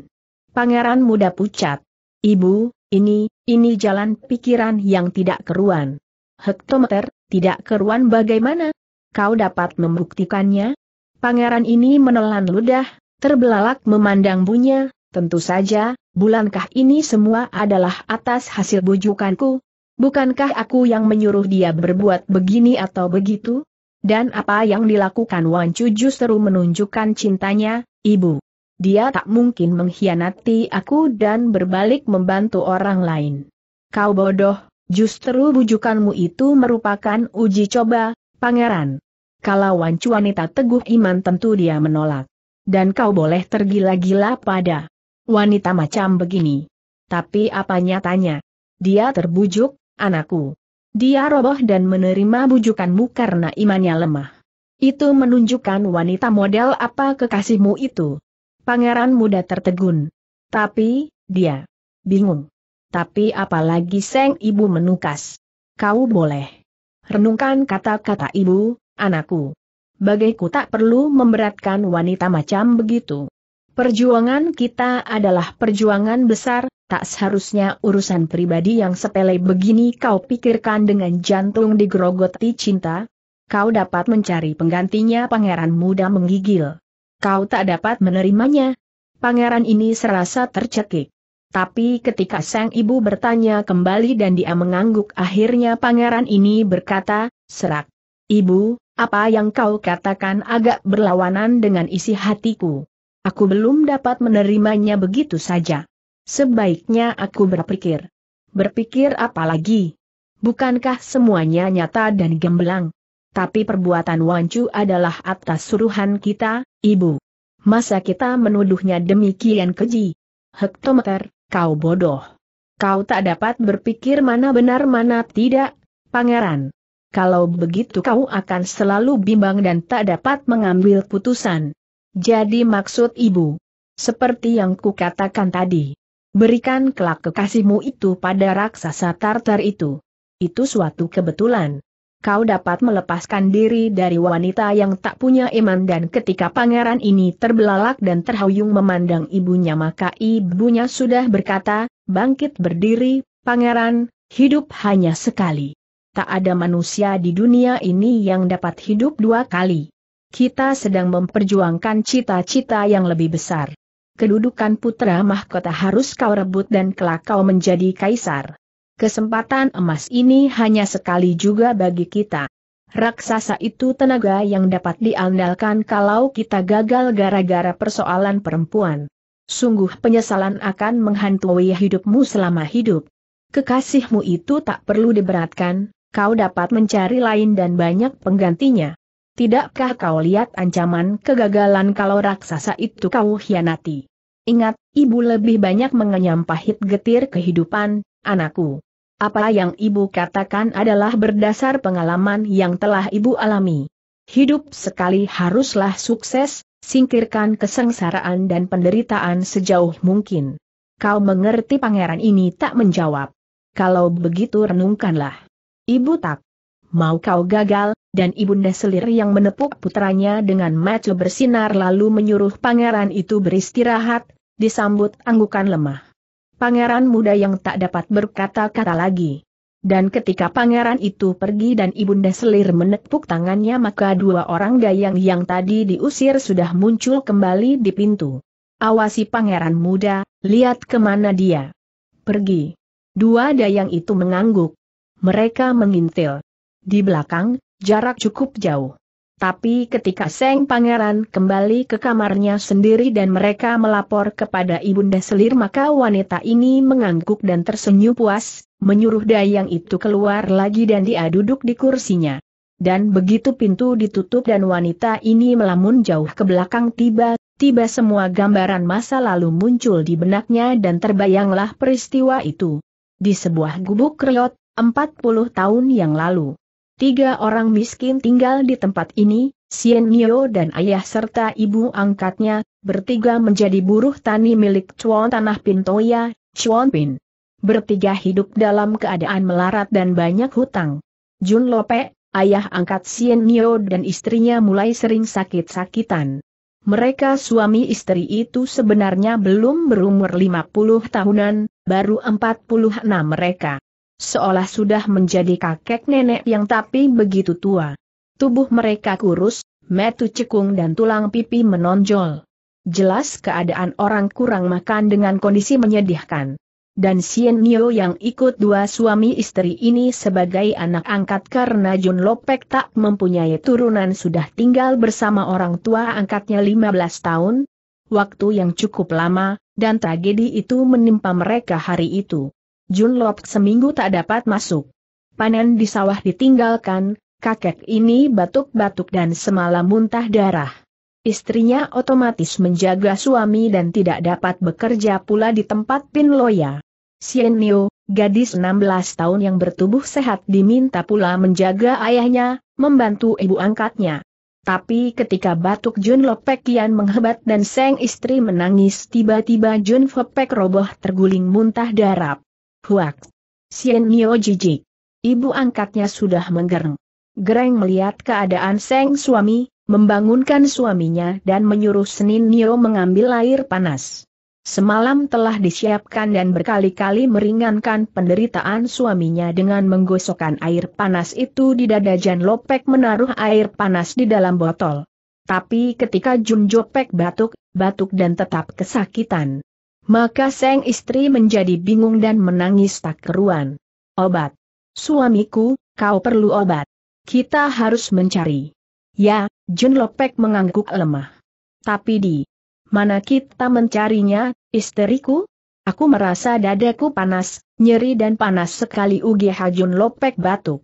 Pangeran muda pucat. Ibu, ini, ini jalan pikiran yang tidak keruan. Hektometer, tidak keruan bagaimana? Kau dapat membuktikannya? Pangeran ini menelan ludah, terbelalak memandang bunya, tentu saja, bulankah ini semua adalah atas hasil bujukanku? Bukankah aku yang menyuruh dia berbuat begini atau begitu? Dan apa yang dilakukan Wan Cuju seru menunjukkan cintanya, ibu. Dia tak mungkin mengkhianati aku dan berbalik membantu orang lain. Kau bodoh, justru bujukanmu itu merupakan uji coba, pangeran. Kalau wancu wanita teguh iman tentu dia menolak. Dan kau boleh tergila-gila pada wanita macam begini. Tapi apa nyatanya? Dia terbujuk, anakku. Dia roboh dan menerima bujukanmu karena imannya lemah. Itu menunjukkan wanita model apa kekasihmu itu. Pangeran muda tertegun. Tapi, dia bingung. Tapi apalagi Seng Ibu menukas. Kau boleh. Renungkan kata-kata ibu, anakku. Bagaiku tak perlu memberatkan wanita macam begitu. Perjuangan kita adalah perjuangan besar, tak seharusnya urusan pribadi yang sepele begini kau pikirkan dengan jantung digerogoti cinta. Kau dapat mencari penggantinya pangeran muda menggigil. Kau tak dapat menerimanya. Pangeran ini serasa tercekik. Tapi ketika sang ibu bertanya kembali dan dia mengangguk akhirnya pangeran ini berkata, serak. Ibu, apa yang kau katakan agak berlawanan dengan isi hatiku. Aku belum dapat menerimanya begitu saja. Sebaiknya aku berpikir. Berpikir apa lagi? Bukankah semuanya nyata dan gemblang? tapi perbuatan Wancu adalah atas suruhan kita, ibu. Masa kita menuduhnya demikian keji? Hektometer, kau bodoh. Kau tak dapat berpikir mana benar mana tidak, pangeran. Kalau begitu kau akan selalu bimbang dan tak dapat mengambil putusan. Jadi maksud ibu, seperti yang kukatakan tadi. Berikan kelak kekasihmu itu pada raksasa Tartar itu. Itu suatu kebetulan kau dapat melepaskan diri dari wanita yang tak punya iman dan ketika pangeran ini terbelalak dan terhuyung memandang ibunya maka ibunya sudah berkata, bangkit berdiri, pangeran, hidup hanya sekali. Tak ada manusia di dunia ini yang dapat hidup dua kali. Kita sedang memperjuangkan cita-cita yang lebih besar. Kedudukan putra mahkota harus kau rebut dan kelak kau menjadi kaisar. Kesempatan emas ini hanya sekali juga bagi kita. Raksasa itu tenaga yang dapat diandalkan kalau kita gagal gara-gara persoalan perempuan. Sungguh penyesalan akan menghantui hidupmu selama hidup. Kekasihmu itu tak perlu diberatkan, kau dapat mencari lain dan banyak penggantinya. Tidakkah kau lihat ancaman kegagalan kalau raksasa itu kau hianati? Ingat, ibu lebih banyak mengenyam pahit getir kehidupan, anakku. Apa yang ibu katakan adalah berdasar pengalaman yang telah ibu alami. Hidup sekali haruslah sukses, singkirkan kesengsaraan dan penderitaan sejauh mungkin. Kau mengerti pangeran ini tak menjawab. Kalau begitu renungkanlah. Ibu tak mau kau gagal, dan ibunda selir yang menepuk putranya dengan mata bersinar lalu menyuruh pangeran itu beristirahat, disambut anggukan lemah pangeran muda yang tak dapat berkata-kata lagi. Dan ketika pangeran itu pergi dan ibunda selir menepuk tangannya maka dua orang dayang yang tadi diusir sudah muncul kembali di pintu. Awasi pangeran muda, lihat kemana dia. Pergi. Dua dayang itu mengangguk. Mereka mengintil. Di belakang, jarak cukup jauh. Tapi ketika Seng Pangeran kembali ke kamarnya sendiri dan mereka melapor kepada Ibunda Selir maka wanita ini mengangguk dan tersenyum puas, menyuruh Dayang itu keluar lagi dan dia duduk di kursinya. Dan begitu pintu ditutup dan wanita ini melamun jauh ke belakang tiba-tiba semua gambaran masa lalu muncul di benaknya dan terbayanglah peristiwa itu. Di sebuah gubuk reot, 40 tahun yang lalu. Tiga orang miskin tinggal di tempat ini, Sien Mio dan ayah serta ibu angkatnya, bertiga menjadi buruh tani milik Chuan Tanah Pintoya, Chuan Pin. Bertiga hidup dalam keadaan melarat dan banyak hutang. Jun Lope, ayah angkat Sien Mio dan istrinya mulai sering sakit-sakitan. Mereka suami istri itu sebenarnya belum berumur 50 tahunan, baru 46 mereka seolah sudah menjadi kakek nenek yang tapi begitu tua. Tubuh mereka kurus, metu cekung dan tulang pipi menonjol. Jelas keadaan orang kurang makan dengan kondisi menyedihkan. Dan Sien Nio yang ikut dua suami istri ini sebagai anak angkat karena Jun Lopek tak mempunyai turunan sudah tinggal bersama orang tua angkatnya 15 tahun, waktu yang cukup lama, dan tragedi itu menimpa mereka hari itu. Jun Junlop seminggu tak dapat masuk. Panen di sawah ditinggalkan, kakek ini batuk-batuk dan semalam muntah darah. Istrinya otomatis menjaga suami dan tidak dapat bekerja pula di tempat Pin Sien Niu, gadis 16 tahun yang bertubuh sehat diminta pula menjaga ayahnya, membantu ibu angkatnya. Tapi ketika batuk Jun Lopek kian menghebat dan seng istri menangis tiba-tiba Jun Fopek roboh terguling muntah darah. Huak. Sien Nio Jiji, Ibu angkatnya sudah menggereng. Gereng melihat keadaan Seng suami, membangunkan suaminya dan menyuruh Senin Nio mengambil air panas. Semalam telah disiapkan dan berkali-kali meringankan penderitaan suaminya dengan menggosokkan air panas itu di dada Jan Lopek menaruh air panas di dalam botol. Tapi ketika Jun Jopek batuk, batuk dan tetap kesakitan. Maka sang istri menjadi bingung dan menangis tak keruan. Obat. Suamiku, kau perlu obat. Kita harus mencari. Ya, Jun Lopek mengangguk lemah. Tapi di mana kita mencarinya, istriku? Aku merasa dadaku panas, nyeri dan panas sekali Ugi Hajun Lopek batuk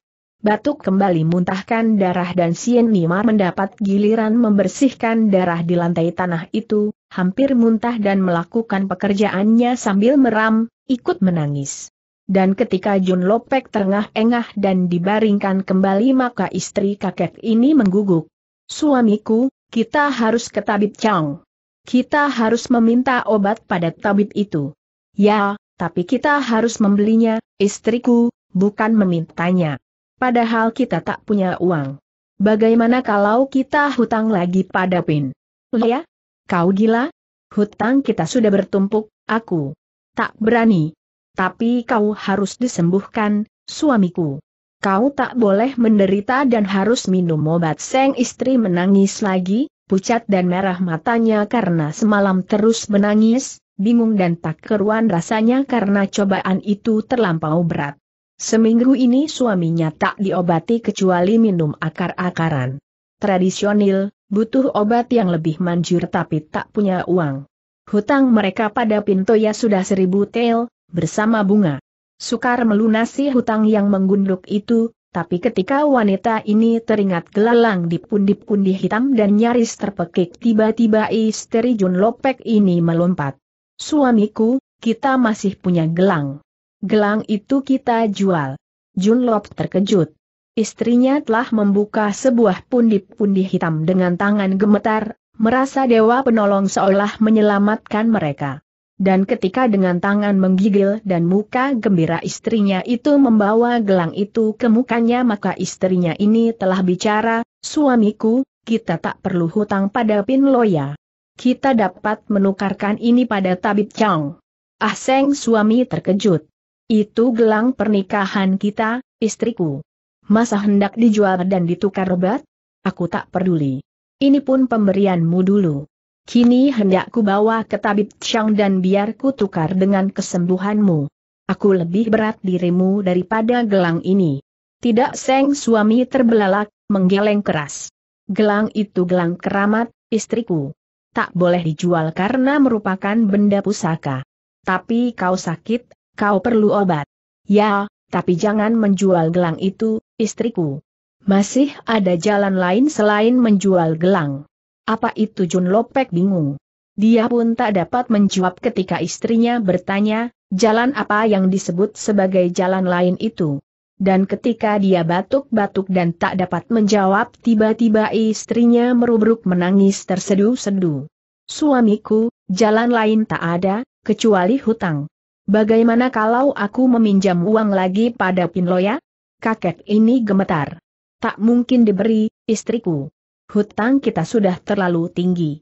batuk kembali muntahkan darah dan Sien Nimar mendapat giliran membersihkan darah di lantai tanah itu, hampir muntah dan melakukan pekerjaannya sambil meram, ikut menangis. Dan ketika Jun Lopek terengah-engah dan dibaringkan kembali maka istri kakek ini mengguguk. Suamiku, kita harus ke tabib Chang. Kita harus meminta obat pada tabib itu. Ya, tapi kita harus membelinya, istriku, bukan memintanya. Padahal kita tak punya uang. Bagaimana kalau kita hutang lagi pada Pin? Lia? Oh kau gila? Hutang kita sudah bertumpuk, aku. Tak berani. Tapi kau harus disembuhkan, suamiku. Kau tak boleh menderita dan harus minum obat. Seng istri menangis lagi, pucat dan merah matanya karena semalam terus menangis, bingung dan tak keruan rasanya karena cobaan itu terlampau berat. Seminggu ini suaminya tak diobati kecuali minum akar-akaran. Tradisional, butuh obat yang lebih manjur tapi tak punya uang. Hutang mereka pada pintu Pintoya sudah seribu tel, bersama bunga. Sukar melunasi hutang yang menggunduk itu, tapi ketika wanita ini teringat gelalang di pundi-pundi hitam dan nyaris terpekik tiba-tiba istri Jun Lopek ini melompat. Suamiku, kita masih punya gelang. Gelang itu kita jual. Junlop terkejut. Istrinya telah membuka sebuah pundi-pundi hitam dengan tangan gemetar, merasa dewa penolong seolah menyelamatkan mereka. Dan ketika dengan tangan menggigil dan muka gembira istrinya itu membawa gelang itu ke mukanya maka istrinya ini telah bicara, suamiku, kita tak perlu hutang pada Pin Loya. Kita dapat menukarkan ini pada Tabib Chang. Ah Seng suami terkejut. Itu gelang pernikahan kita, istriku. Masa hendak dijual dan ditukar obat? Aku tak peduli. Ini pun pemberianmu dulu. Kini hendak ku bawa ke tabib Chang dan biar ku tukar dengan kesembuhanmu. Aku lebih berat dirimu daripada gelang ini. Tidak seng suami terbelalak, menggeleng keras. Gelang itu gelang keramat, istriku. Tak boleh dijual karena merupakan benda pusaka. Tapi kau sakit kau perlu obat. Ya, tapi jangan menjual gelang itu, istriku. Masih ada jalan lain selain menjual gelang. Apa itu Jun Lopek bingung. Dia pun tak dapat menjawab ketika istrinya bertanya, jalan apa yang disebut sebagai jalan lain itu. Dan ketika dia batuk-batuk dan tak dapat menjawab tiba-tiba istrinya merubruk menangis terseduh-seduh. Suamiku, jalan lain tak ada, kecuali hutang. Bagaimana kalau aku meminjam uang lagi pada Pinloya? Kakek ini gemetar. Tak mungkin diberi, istriku. Hutang kita sudah terlalu tinggi.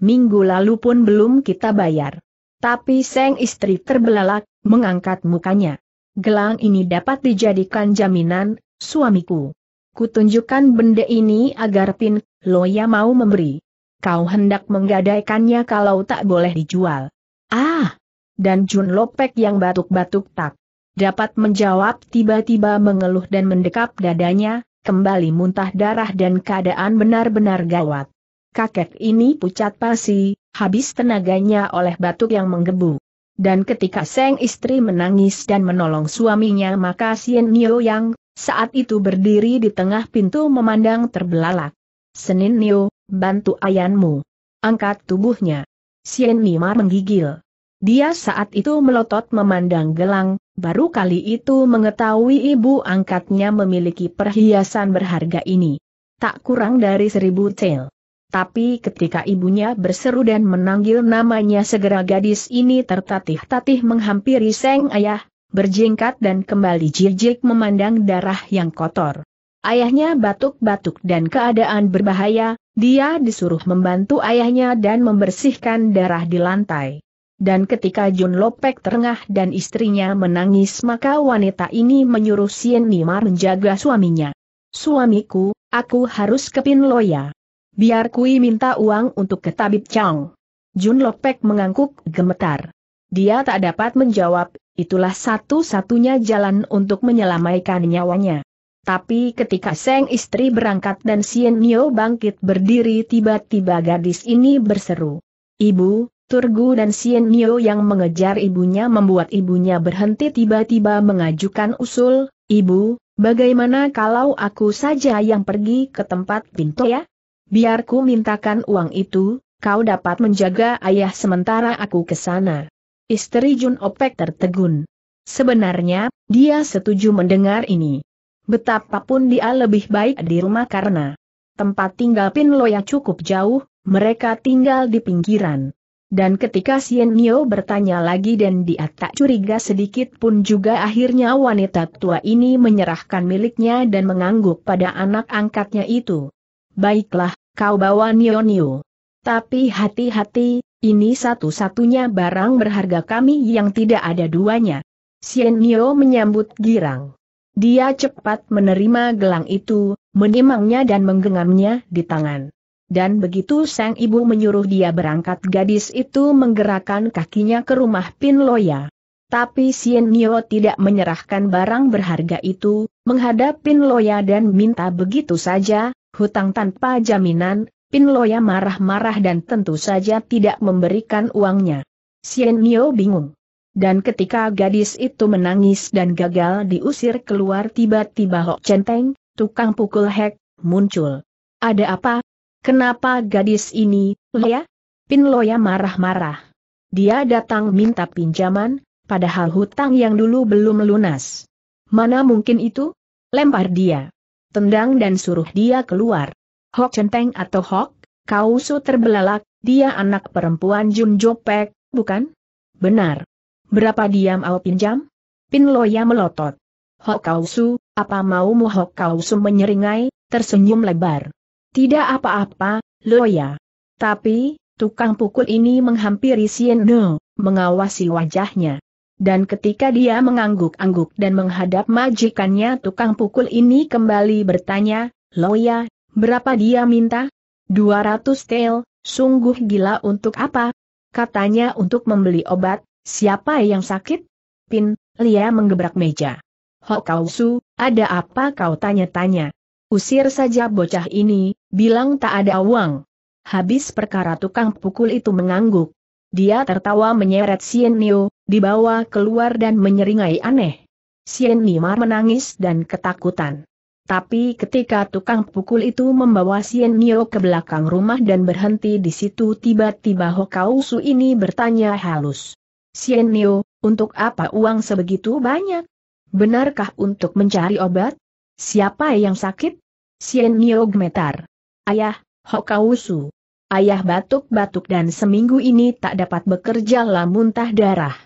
Minggu lalu pun belum kita bayar. Tapi sang istri terbelalak, mengangkat mukanya. Gelang ini dapat dijadikan jaminan, suamiku. Kutunjukkan benda ini agar Pin Loya mau memberi. Kau hendak menggadaikannya kalau tak boleh dijual. Ah, dan Jun Lopek yang batuk-batuk tak dapat menjawab tiba-tiba mengeluh dan mendekap dadanya, kembali muntah darah dan keadaan benar-benar gawat. Kakek ini pucat pasi, habis tenaganya oleh batuk yang menggebu. Dan ketika Seng istri menangis dan menolong suaminya maka Sien Nio yang saat itu berdiri di tengah pintu memandang terbelalak. Senin Nio, bantu ayanmu. Angkat tubuhnya. Sien Nima menggigil. Dia saat itu melotot memandang gelang, baru kali itu mengetahui ibu angkatnya memiliki perhiasan berharga ini. Tak kurang dari seribu cel. Tapi ketika ibunya berseru dan menanggil namanya segera gadis ini tertatih-tatih menghampiri seng ayah, berjingkat dan kembali jijik memandang darah yang kotor. Ayahnya batuk-batuk dan keadaan berbahaya, dia disuruh membantu ayahnya dan membersihkan darah di lantai. Dan ketika Jun Lopek terengah dan istrinya menangis maka wanita ini menyuruh Sien Nimar menjaga suaminya. Suamiku, aku harus ke Pinloya. Biar kui minta uang untuk ke tabib Chang. Jun Lopek mengangguk gemetar. Dia tak dapat menjawab, itulah satu-satunya jalan untuk menyelamatkan nyawanya. Tapi ketika Seng istri berangkat dan Sien Nio bangkit berdiri tiba-tiba gadis ini berseru. Ibu, Turgu dan Sien Nio yang mengejar ibunya membuat ibunya berhenti tiba-tiba mengajukan usul, Ibu, bagaimana kalau aku saja yang pergi ke tempat pintu ya? Biarku mintakan uang itu, kau dapat menjaga ayah sementara aku ke sana. Istri Jun Opek tertegun. Sebenarnya, dia setuju mendengar ini. Betapapun dia lebih baik di rumah karena tempat tinggal Pinlo yang cukup jauh, mereka tinggal di pinggiran. Dan ketika Sien Nio bertanya lagi dan dia tak curiga sedikit pun juga akhirnya wanita tua ini menyerahkan miliknya dan mengangguk pada anak angkatnya itu. Baiklah, kau bawa Nio Nio. Tapi hati-hati, ini satu-satunya barang berharga kami yang tidak ada duanya. Sien Nio menyambut girang. Dia cepat menerima gelang itu, menimangnya dan menggenggamnya di tangan dan begitu sang ibu menyuruh dia berangkat gadis itu menggerakkan kakinya ke rumah Pin Loya. Tapi Sien Nio tidak menyerahkan barang berharga itu, menghadap Pin Loya dan minta begitu saja, hutang tanpa jaminan, Pin Loya marah-marah dan tentu saja tidak memberikan uangnya. Sien Nio bingung. Dan ketika gadis itu menangis dan gagal diusir keluar tiba-tiba Hok Centeng, tukang pukul hek, muncul. Ada apa, Kenapa gadis ini, Loya? Pin Loya marah-marah. Dia datang minta pinjaman, padahal hutang yang dulu belum lunas. Mana mungkin itu? Lempar dia. Tendang dan suruh dia keluar. Hok centeng atau Hok, kausu terbelalak, dia anak perempuan Jun Jopek, bukan? Benar. Berapa diam mau pinjam? Pin Loya melotot. Hok Kausu, apa maumu Hok Kausu menyeringai, tersenyum lebar. Tidak apa-apa, Loya. Tapi, tukang pukul ini menghampiri Sien No, mengawasi wajahnya. Dan ketika dia mengangguk-angguk dan menghadap majikannya tukang pukul ini kembali bertanya, Loya, berapa dia minta? 200 tel, sungguh gila untuk apa? Katanya untuk membeli obat, siapa yang sakit? Pin, Lia menggebrak meja. Hokausu, ada apa kau tanya-tanya? Usir saja bocah ini, bilang tak ada uang. Habis perkara tukang pukul itu mengangguk. Dia tertawa menyeret Sien Niu, dibawa keluar dan menyeringai aneh. Sien Sienimar menangis dan ketakutan. Tapi ketika tukang pukul itu membawa Sien Niu ke belakang rumah dan berhenti di situ tiba-tiba su ini bertanya halus. Sien Niu, untuk apa uang sebegitu banyak? Benarkah untuk mencari obat? Siapa yang sakit? Sien Nio gemetar. Ayah, Hokausu. Ayah batuk-batuk dan seminggu ini tak dapat bekerja lah muntah darah.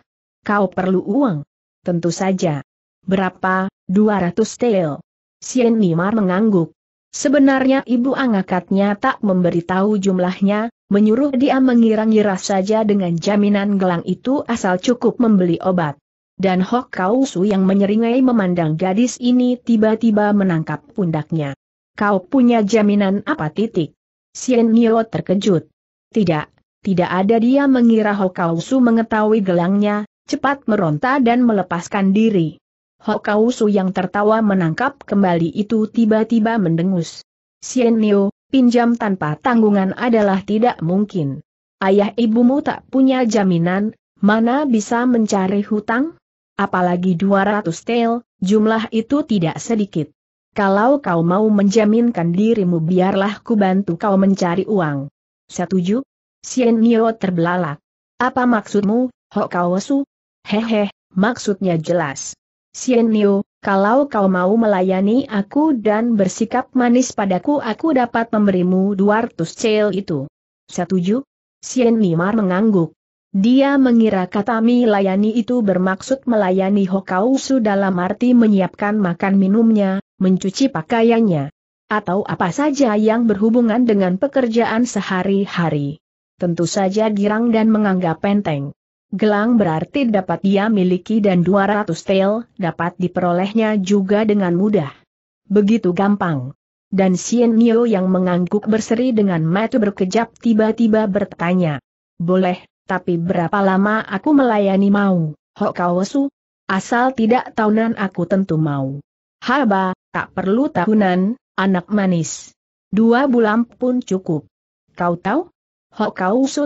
Kau perlu uang. Tentu saja. Berapa? 200 tel. Sien Nimar mengangguk. Sebenarnya ibu angkatnya tak memberitahu jumlahnya, menyuruh dia mengira-ngira saja dengan jaminan gelang itu asal cukup membeli obat. Dan Hok Kausu yang menyeringai memandang gadis ini tiba-tiba menangkap pundaknya. Kau punya jaminan apa titik? Sien Nio terkejut. Tidak, tidak ada dia mengira Hokausu mengetahui gelangnya, cepat meronta dan melepaskan diri. Hokausu yang tertawa menangkap kembali itu tiba-tiba mendengus. Sien Nio, pinjam tanpa tanggungan adalah tidak mungkin. Ayah ibumu tak punya jaminan, mana bisa mencari hutang? Apalagi 200 tel, jumlah itu tidak sedikit. Kalau kau mau menjaminkan dirimu biarlah ku bantu kau mencari uang. Setuju? Sien Nio terbelalak. Apa maksudmu, Hok Kaosu? Hehe, maksudnya jelas. Sien Nio, kalau kau mau melayani aku dan bersikap manis padaku aku dapat memberimu 200 cel itu. Setuju? Sien Nimar mengangguk. Dia mengira kata melayani itu bermaksud melayani Hokausu dalam arti menyiapkan makan minumnya, mencuci pakaiannya, atau apa saja yang berhubungan dengan pekerjaan sehari-hari. Tentu saja girang dan menganggap penteng. Gelang berarti dapat dia miliki dan 200 tel dapat diperolehnya juga dengan mudah. Begitu gampang. Dan Sien Nio yang mengangguk berseri dengan mata berkejap tiba-tiba bertanya. Boleh, tapi berapa lama aku melayani mau, Hokawasu? Asal tidak tahunan aku tentu mau. Haba, tak perlu tahunan, anak manis. Dua bulan pun cukup. Kau tahu? Hok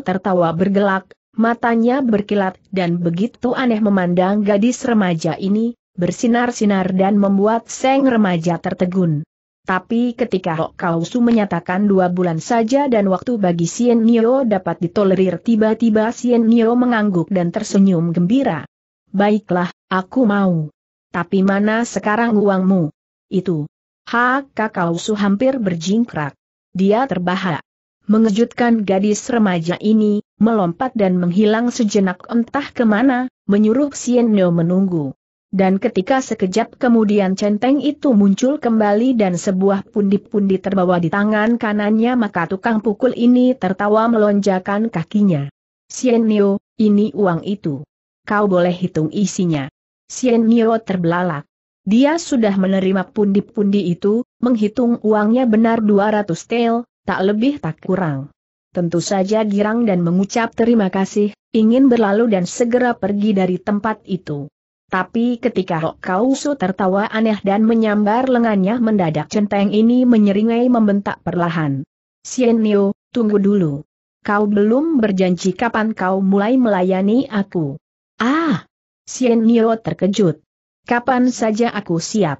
tertawa bergelak, matanya berkilat dan begitu aneh memandang gadis remaja ini, bersinar-sinar dan membuat seng remaja tertegun. Tapi ketika Hok Kausu menyatakan dua bulan saja dan waktu bagi Sien Nio dapat ditolerir tiba-tiba Sien Nio mengangguk dan tersenyum gembira. Baiklah, aku mau. Tapi mana sekarang uangmu? Itu. Ha, kakau su hampir berjingkrak. Dia terbahak. Mengejutkan gadis remaja ini, melompat dan menghilang sejenak entah kemana, menyuruh Sienyo menunggu. Dan ketika sekejap kemudian centeng itu muncul kembali dan sebuah pundi-pundi terbawa di tangan kanannya maka tukang pukul ini tertawa melonjakan kakinya. Sienyo, ini uang itu. Kau boleh hitung isinya. Sien Nio terbelalak. Dia sudah menerima pundi-pundi itu, menghitung uangnya benar 200 tel, tak lebih tak kurang. Tentu saja girang dan mengucap terima kasih, ingin berlalu dan segera pergi dari tempat itu. Tapi ketika Rok Kauso tertawa aneh dan menyambar lengannya mendadak centeng ini menyeringai membentak perlahan. Sien Nio, tunggu dulu. Kau belum berjanji kapan kau mulai melayani aku. Ah! Sien Nio terkejut. Kapan saja aku siap.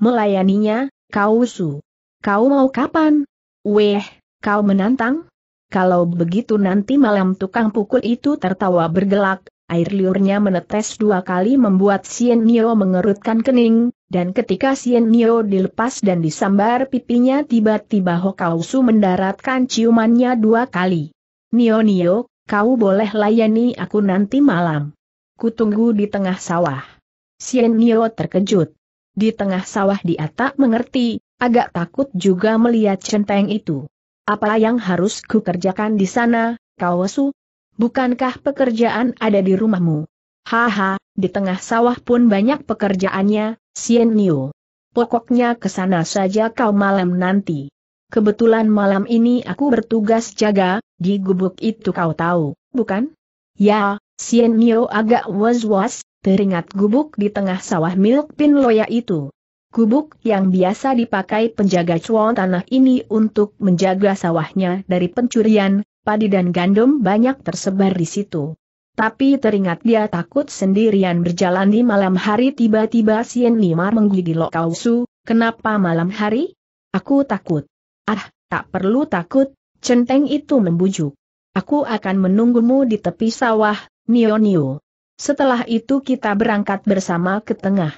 Melayaninya, kau su. Kau mau kapan? Weh, kau menantang? Kalau begitu nanti malam tukang pukul itu tertawa bergelak, air liurnya menetes dua kali membuat Sien Nio mengerutkan kening, dan ketika Sien Nio dilepas dan disambar pipinya tiba-tiba Hokausu mendaratkan ciumannya dua kali. Nio Nio, kau boleh layani aku nanti malam. Kutunggu di tengah sawah. Sien Nio terkejut. Di tengah sawah dia tak mengerti, agak takut juga melihat centeng itu. Apa yang harus ku kerjakan di sana, Kawasu? Bukankah pekerjaan ada di rumahmu? Haha, di tengah sawah pun banyak pekerjaannya, Sien Nio. Pokoknya ke sana saja kau malam nanti. Kebetulan malam ini aku bertugas jaga, di gubuk itu kau tahu, bukan? Ya, Sien Mio agak was-was, teringat gubuk di tengah sawah milik Pin Loya itu. Gubuk yang biasa dipakai penjaga cuan tanah ini untuk menjaga sawahnya dari pencurian, padi dan gandum banyak tersebar di situ. Tapi teringat dia takut sendirian berjalan di malam hari tiba-tiba Sien Nimar menggigil Kausu, kenapa malam hari? Aku takut. Ah, tak perlu takut, centeng itu membujuk. Aku akan menunggumu di tepi sawah, Nio Nio. Setelah itu kita berangkat bersama ke tengah.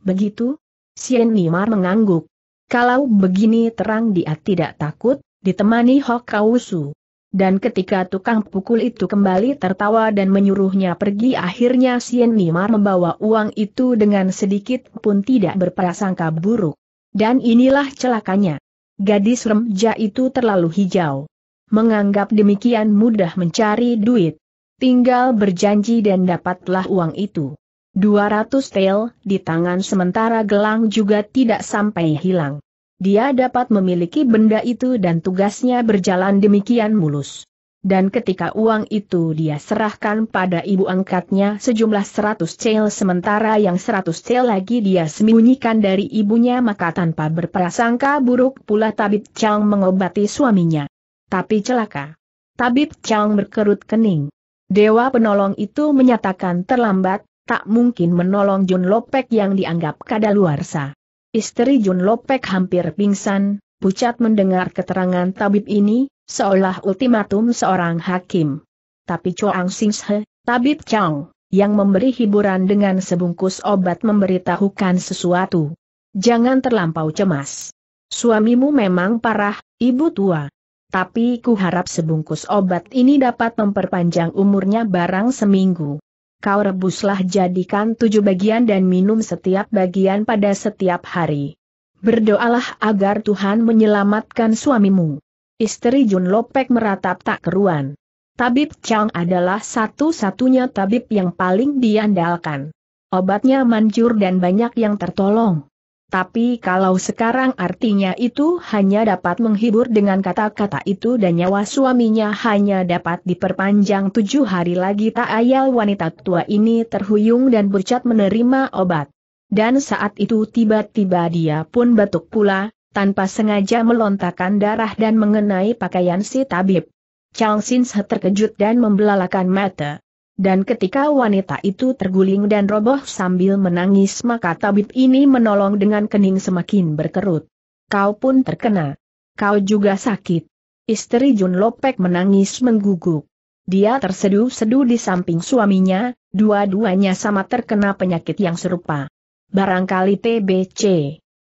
Begitu? Sien Nimar mengangguk. Kalau begini terang dia tidak takut, ditemani Hok Kausu. Dan ketika tukang pukul itu kembali tertawa dan menyuruhnya pergi akhirnya Sien Nimar membawa uang itu dengan sedikit pun tidak berprasangka buruk. Dan inilah celakanya. Gadis remaja itu terlalu hijau. Menganggap demikian mudah mencari duit. Tinggal berjanji dan dapatlah uang itu. 200 tel di tangan sementara gelang juga tidak sampai hilang. Dia dapat memiliki benda itu dan tugasnya berjalan demikian mulus. Dan ketika uang itu dia serahkan pada ibu angkatnya sejumlah 100 cel sementara yang 100 cel lagi dia sembunyikan dari ibunya maka tanpa berprasangka buruk pula tabib Chang mengobati suaminya. Tapi celaka. Tabib Chang berkerut kening. Dewa penolong itu menyatakan terlambat, tak mungkin menolong Jun Lopek yang dianggap kadaluarsa. Istri Jun Lopek hampir pingsan, pucat mendengar keterangan tabib ini, seolah ultimatum seorang hakim. Tapi Choang Singshe, tabib Chang, yang memberi hiburan dengan sebungkus obat memberitahukan sesuatu. Jangan terlampau cemas. Suamimu memang parah, ibu tua tapi ku harap sebungkus obat ini dapat memperpanjang umurnya barang seminggu. Kau rebuslah jadikan tujuh bagian dan minum setiap bagian pada setiap hari. Berdoalah agar Tuhan menyelamatkan suamimu. Istri Jun Lopek meratap tak keruan. Tabib Chang adalah satu-satunya tabib yang paling diandalkan. Obatnya manjur dan banyak yang tertolong. Tapi kalau sekarang artinya itu hanya dapat menghibur dengan kata-kata itu dan nyawa suaminya hanya dapat diperpanjang tujuh hari lagi tak ayal wanita tua ini terhuyung dan bercat menerima obat. Dan saat itu tiba-tiba dia pun batuk pula, tanpa sengaja melontarkan darah dan mengenai pakaian si tabib. Chang Sin terkejut dan membelalakan mata. Dan ketika wanita itu terguling dan roboh sambil menangis maka tabib ini menolong dengan kening semakin berkerut. Kau pun terkena. Kau juga sakit. Istri Jun Lopek menangis mengguguk. Dia terseduh-seduh di samping suaminya, dua-duanya sama terkena penyakit yang serupa. Barangkali TBC.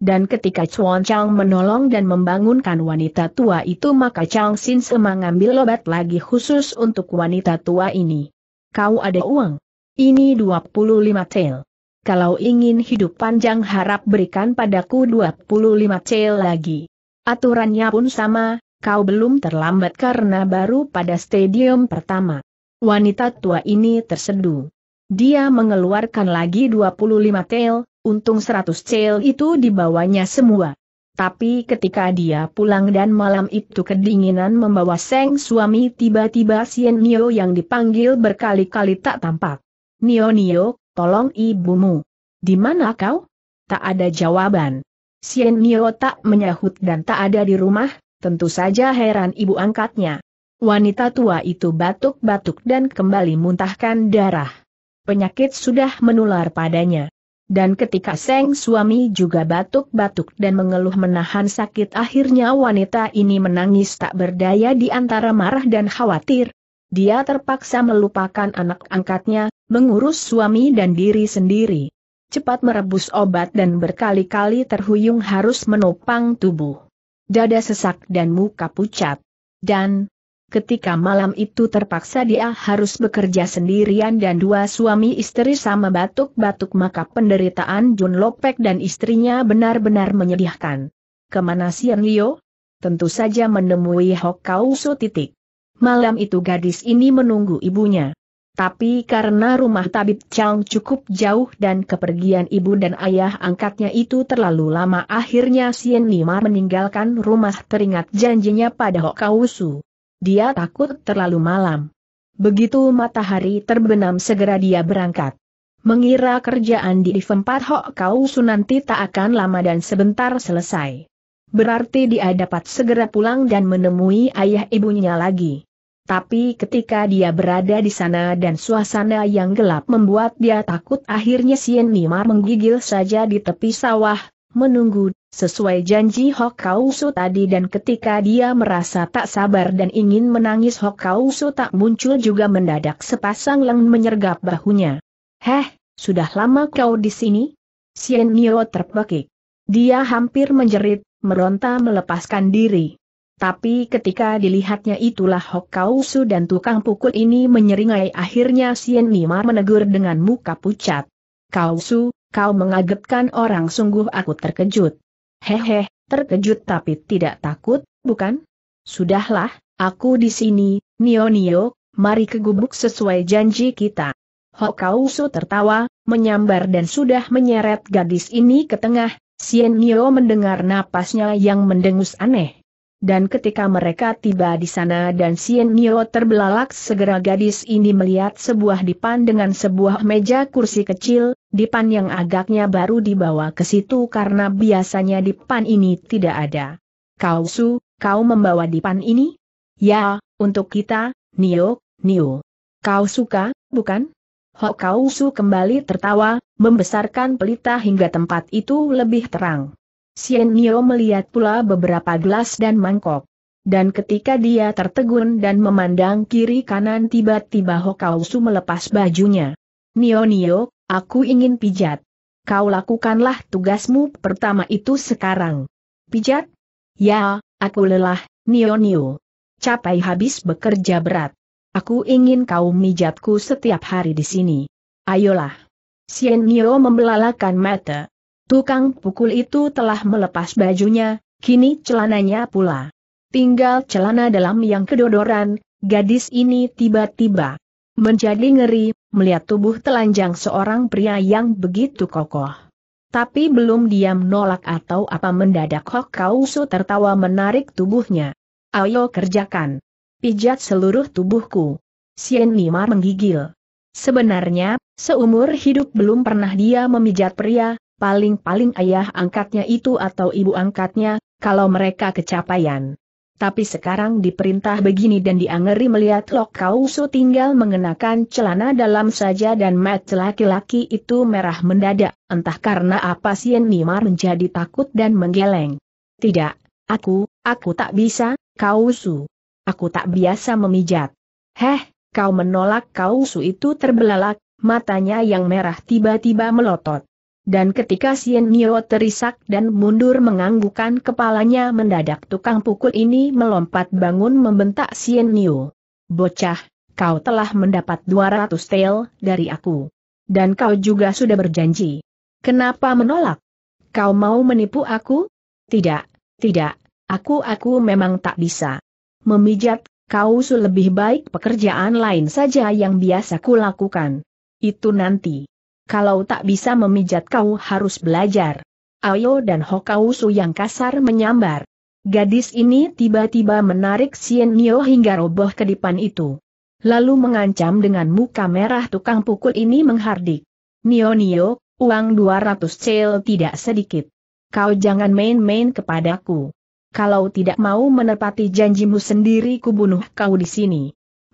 Dan ketika Chuan Chang menolong dan membangunkan wanita tua itu maka Chang Sin Se mengambil obat lagi khusus untuk wanita tua ini kau ada uang. Ini 25 cel. Kalau ingin hidup panjang harap berikan padaku 25 cel lagi. Aturannya pun sama, kau belum terlambat karena baru pada stadium pertama. Wanita tua ini terseduh. Dia mengeluarkan lagi 25 tel, untung 100 cel itu dibawanya semua. Tapi ketika dia pulang dan malam itu kedinginan membawa seng suami tiba-tiba Sien Nio yang dipanggil berkali-kali tak tampak. Nio Nio, tolong ibumu. Di mana kau? Tak ada jawaban. Sien Nio tak menyahut dan tak ada di rumah, tentu saja heran ibu angkatnya. Wanita tua itu batuk-batuk dan kembali muntahkan darah. Penyakit sudah menular padanya dan ketika Seng suami juga batuk-batuk dan mengeluh menahan sakit akhirnya wanita ini menangis tak berdaya di antara marah dan khawatir. Dia terpaksa melupakan anak angkatnya, mengurus suami dan diri sendiri. Cepat merebus obat dan berkali-kali terhuyung harus menopang tubuh. Dada sesak dan muka pucat. Dan, Ketika malam itu terpaksa dia harus bekerja sendirian dan dua suami istri sama batuk-batuk maka penderitaan Jun Lopek dan istrinya benar-benar menyedihkan. Kemana Sian Lio? Tentu saja menemui Hokkawusu titik. Malam itu gadis ini menunggu ibunya. Tapi karena rumah tabib Chang cukup jauh dan kepergian ibu dan ayah angkatnya itu terlalu lama akhirnya Sien Lima meninggalkan rumah teringat janjinya pada Hokkawusu. Dia takut terlalu malam. Begitu matahari terbenam segera dia berangkat. Mengira kerjaan di tempat Hok Kau Sunanti tak akan lama dan sebentar selesai. Berarti dia dapat segera pulang dan menemui ayah ibunya lagi. Tapi ketika dia berada di sana dan suasana yang gelap membuat dia takut akhirnya Sien Nima menggigil saja di tepi sawah, menunggu, sesuai janji Su tadi dan ketika dia merasa tak sabar dan ingin menangis Su tak muncul juga mendadak sepasang leng menyergap bahunya. Heh, sudah lama kau di sini? Sien Nio terbekik. Dia hampir menjerit, meronta melepaskan diri. Tapi ketika dilihatnya itulah Su dan tukang pukul ini menyeringai akhirnya Sien Nima menegur dengan muka pucat. Kausu, Kau mengagetkan orang sungguh aku terkejut. Hehe, terkejut tapi tidak takut, bukan? Sudahlah, aku di sini, Nio-Nio, mari ke gubuk sesuai janji kita. Hokausu tertawa, menyambar dan sudah menyeret gadis ini ke tengah, Sien Nio mendengar napasnya yang mendengus aneh. Dan ketika mereka tiba di sana dan Sien Nio terbelalak segera gadis ini melihat sebuah dipan dengan sebuah meja kursi kecil, Dipan yang agaknya baru dibawa ke situ karena biasanya Dipan ini tidak ada. Kau Su, kau membawa Dipan ini? Ya, untuk kita, Nio, Nio. Kau suka, bukan? Ho Kau Su kembali tertawa, membesarkan pelita hingga tempat itu lebih terang. Sien Nio melihat pula beberapa gelas dan mangkok. Dan ketika dia tertegun dan memandang kiri kanan tiba-tiba Hokausu melepas bajunya. Nio Nio, Aku ingin pijat. Kau lakukanlah tugasmu pertama itu sekarang. Pijat? Ya, aku lelah, Nio-Nio. Capai habis bekerja berat. Aku ingin kau mijatku setiap hari di sini. Ayolah. Sien Nio membelalakan mata. Tukang pukul itu telah melepas bajunya, kini celananya pula. Tinggal celana dalam yang kedodoran, gadis ini tiba-tiba menjadi ngeri, melihat tubuh telanjang seorang pria yang begitu kokoh. Tapi belum diam nolak atau apa mendadak Hok Kausu tertawa menarik tubuhnya. Ayo kerjakan. Pijat seluruh tubuhku. Sien Nimar menggigil. Sebenarnya, seumur hidup belum pernah dia memijat pria, paling-paling ayah angkatnya itu atau ibu angkatnya, kalau mereka kecapaian. Tapi sekarang diperintah begini dan diangeri melihat Lok Kausu tinggal mengenakan celana dalam saja dan mat laki-laki itu merah mendadak, entah karena apa Sien Nimar menjadi takut dan menggeleng. Tidak, aku, aku tak bisa, Kausu. Aku tak biasa memijat. Heh, kau menolak Kausu itu terbelalak, matanya yang merah tiba-tiba melotot. Dan ketika Sien Nio terisak dan mundur menganggukan kepalanya mendadak tukang pukul ini melompat bangun membentak Sien Nio. Bocah, kau telah mendapat 200 tel dari aku. Dan kau juga sudah berjanji. Kenapa menolak? Kau mau menipu aku? Tidak, tidak, aku-aku memang tak bisa. Memijat, kau su lebih baik pekerjaan lain saja yang biasa kulakukan. Itu nanti kalau tak bisa memijat kau harus belajar. Ayo dan Hokausu yang kasar menyambar. Gadis ini tiba-tiba menarik Sien Nio hingga roboh ke depan itu. Lalu mengancam dengan muka merah tukang pukul ini menghardik. Nio Nio, uang 200 cel tidak sedikit. Kau jangan main-main kepadaku. Kalau tidak mau menepati janjimu sendiri kubunuh kau di sini.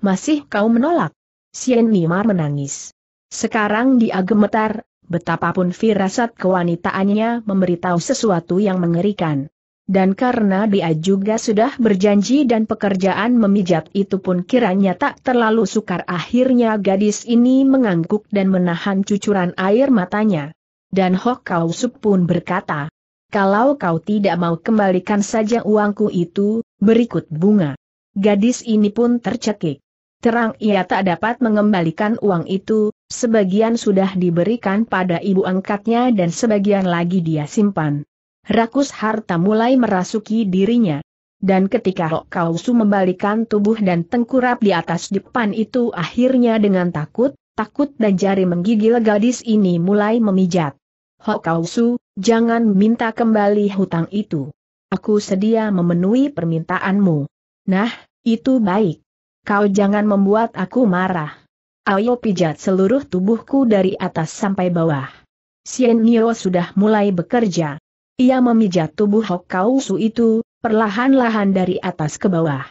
Masih kau menolak? Sien Nimar menangis. Sekarang dia gemetar, betapapun firasat kewanitaannya memberitahu sesuatu yang mengerikan. Dan karena dia juga sudah berjanji dan pekerjaan memijat itu pun kiranya tak terlalu sukar akhirnya gadis ini mengangguk dan menahan cucuran air matanya. Dan Hokau Sup pun berkata, kalau kau tidak mau kembalikan saja uangku itu, berikut bunga. Gadis ini pun tercekik. Terang ia tak dapat mengembalikan uang itu, sebagian sudah diberikan pada ibu angkatnya dan sebagian lagi dia simpan. Rakus harta mulai merasuki dirinya. Dan ketika Rok Kausu membalikan tubuh dan tengkurap di atas depan itu akhirnya dengan takut, takut dan jari menggigil gadis ini mulai memijat. Hok Kausu, jangan minta kembali hutang itu. Aku sedia memenuhi permintaanmu. Nah, itu baik. Kau jangan membuat aku marah. Ayo pijat seluruh tubuhku dari atas sampai bawah. Sien Nio sudah mulai bekerja. Ia memijat tubuh Hokkau Su itu, perlahan-lahan dari atas ke bawah.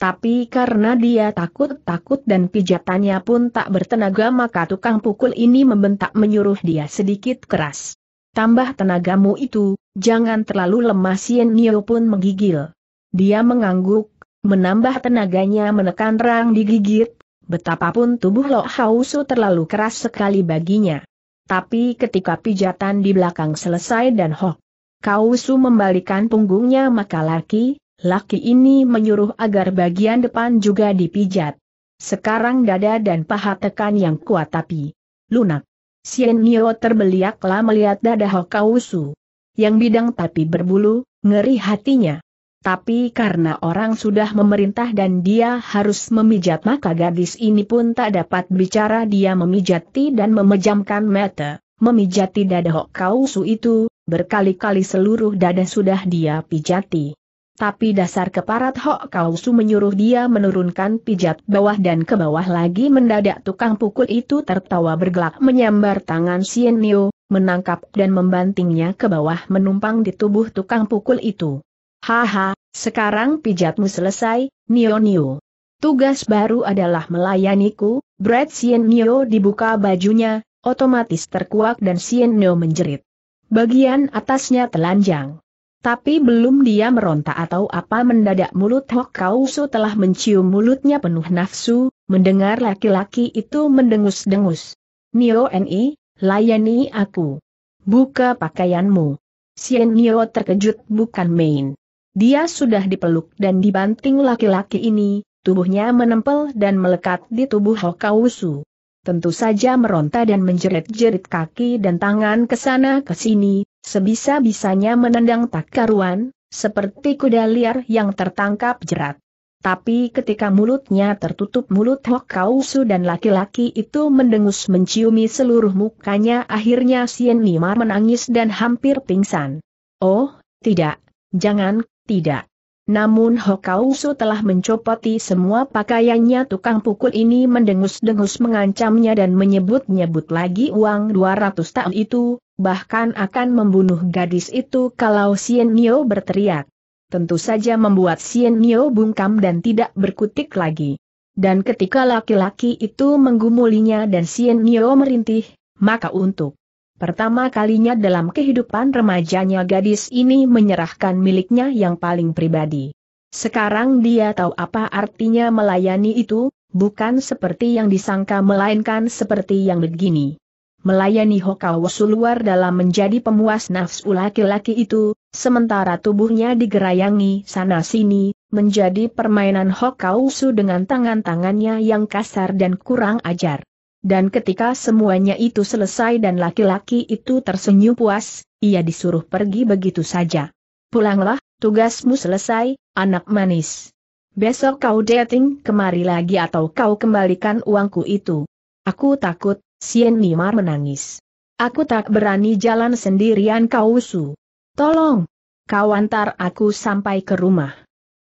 Tapi karena dia takut-takut dan pijatannya pun tak bertenaga maka tukang pukul ini membentak menyuruh dia sedikit keras. Tambah tenagamu itu, jangan terlalu lemah Sien Nio pun menggigil. Dia mengangguk, menambah tenaganya menekan rang digigit, betapapun tubuh Lo Hausu terlalu keras sekali baginya. Tapi ketika pijatan di belakang selesai dan Hok Kausu membalikan punggungnya maka laki, laki ini menyuruh agar bagian depan juga dipijat. Sekarang dada dan paha tekan yang kuat tapi lunak. Sien Nio terbeliaklah melihat dada Hok Kausu. Yang bidang tapi berbulu, ngeri hatinya. Tapi karena orang sudah memerintah dan dia harus memijat maka gadis ini pun tak dapat bicara dia memijati dan memejamkan mata, memijati dada Hok Kausu itu, berkali-kali seluruh dada sudah dia pijati. Tapi dasar keparat Hok Kausu menyuruh dia menurunkan pijat bawah dan ke bawah lagi mendadak tukang pukul itu tertawa bergelak menyambar tangan Sien Nio, menangkap dan membantingnya ke bawah menumpang di tubuh tukang pukul itu. Haha, sekarang pijatmu selesai, Nio Nio. Tugas baru adalah melayaniku, Brad Sien Nio dibuka bajunya, otomatis terkuak dan Sien Nio menjerit. Bagian atasnya telanjang. Tapi belum dia meronta atau apa mendadak mulut Hok Kausu telah mencium mulutnya penuh nafsu, mendengar laki-laki itu mendengus-dengus. Nio Ni, layani aku. Buka pakaianmu. Sien Nio terkejut bukan main. Dia sudah dipeluk dan dibanting laki-laki ini, tubuhnya menempel dan melekat di tubuh Hokausu. Tentu saja meronta dan menjerit-jerit kaki dan tangan ke sana ke sini, sebisa-bisanya menendang tak karuan, seperti kuda liar yang tertangkap jerat. Tapi ketika mulutnya tertutup mulut Hokausu dan laki-laki itu mendengus menciumi seluruh mukanya akhirnya Sien Nima menangis dan hampir pingsan. Oh, tidak, jangan, tidak. Namun Hokausu telah mencopoti semua pakaiannya tukang pukul ini mendengus-dengus mengancamnya dan menyebut-nyebut lagi uang 200 tahun itu, bahkan akan membunuh gadis itu kalau Sien Nio berteriak. Tentu saja membuat Sien Nio bungkam dan tidak berkutik lagi. Dan ketika laki-laki itu menggumulinya dan Sien Nio merintih, maka untuk Pertama kalinya dalam kehidupan remajanya gadis ini menyerahkan miliknya yang paling pribadi. Sekarang dia tahu apa artinya melayani itu, bukan seperti yang disangka melainkan seperti yang begini. Melayani Hokawasu luar dalam menjadi pemuas nafsu laki-laki itu, sementara tubuhnya digerayangi sana-sini, menjadi permainan Hokawasu dengan tangan-tangannya yang kasar dan kurang ajar dan ketika semuanya itu selesai dan laki-laki itu tersenyum puas, ia disuruh pergi begitu saja. Pulanglah, tugasmu selesai, anak manis. Besok kau dating kemari lagi atau kau kembalikan uangku itu. Aku takut, Sien Nimar menangis. Aku tak berani jalan sendirian kau usu. Tolong, kau antar aku sampai ke rumah.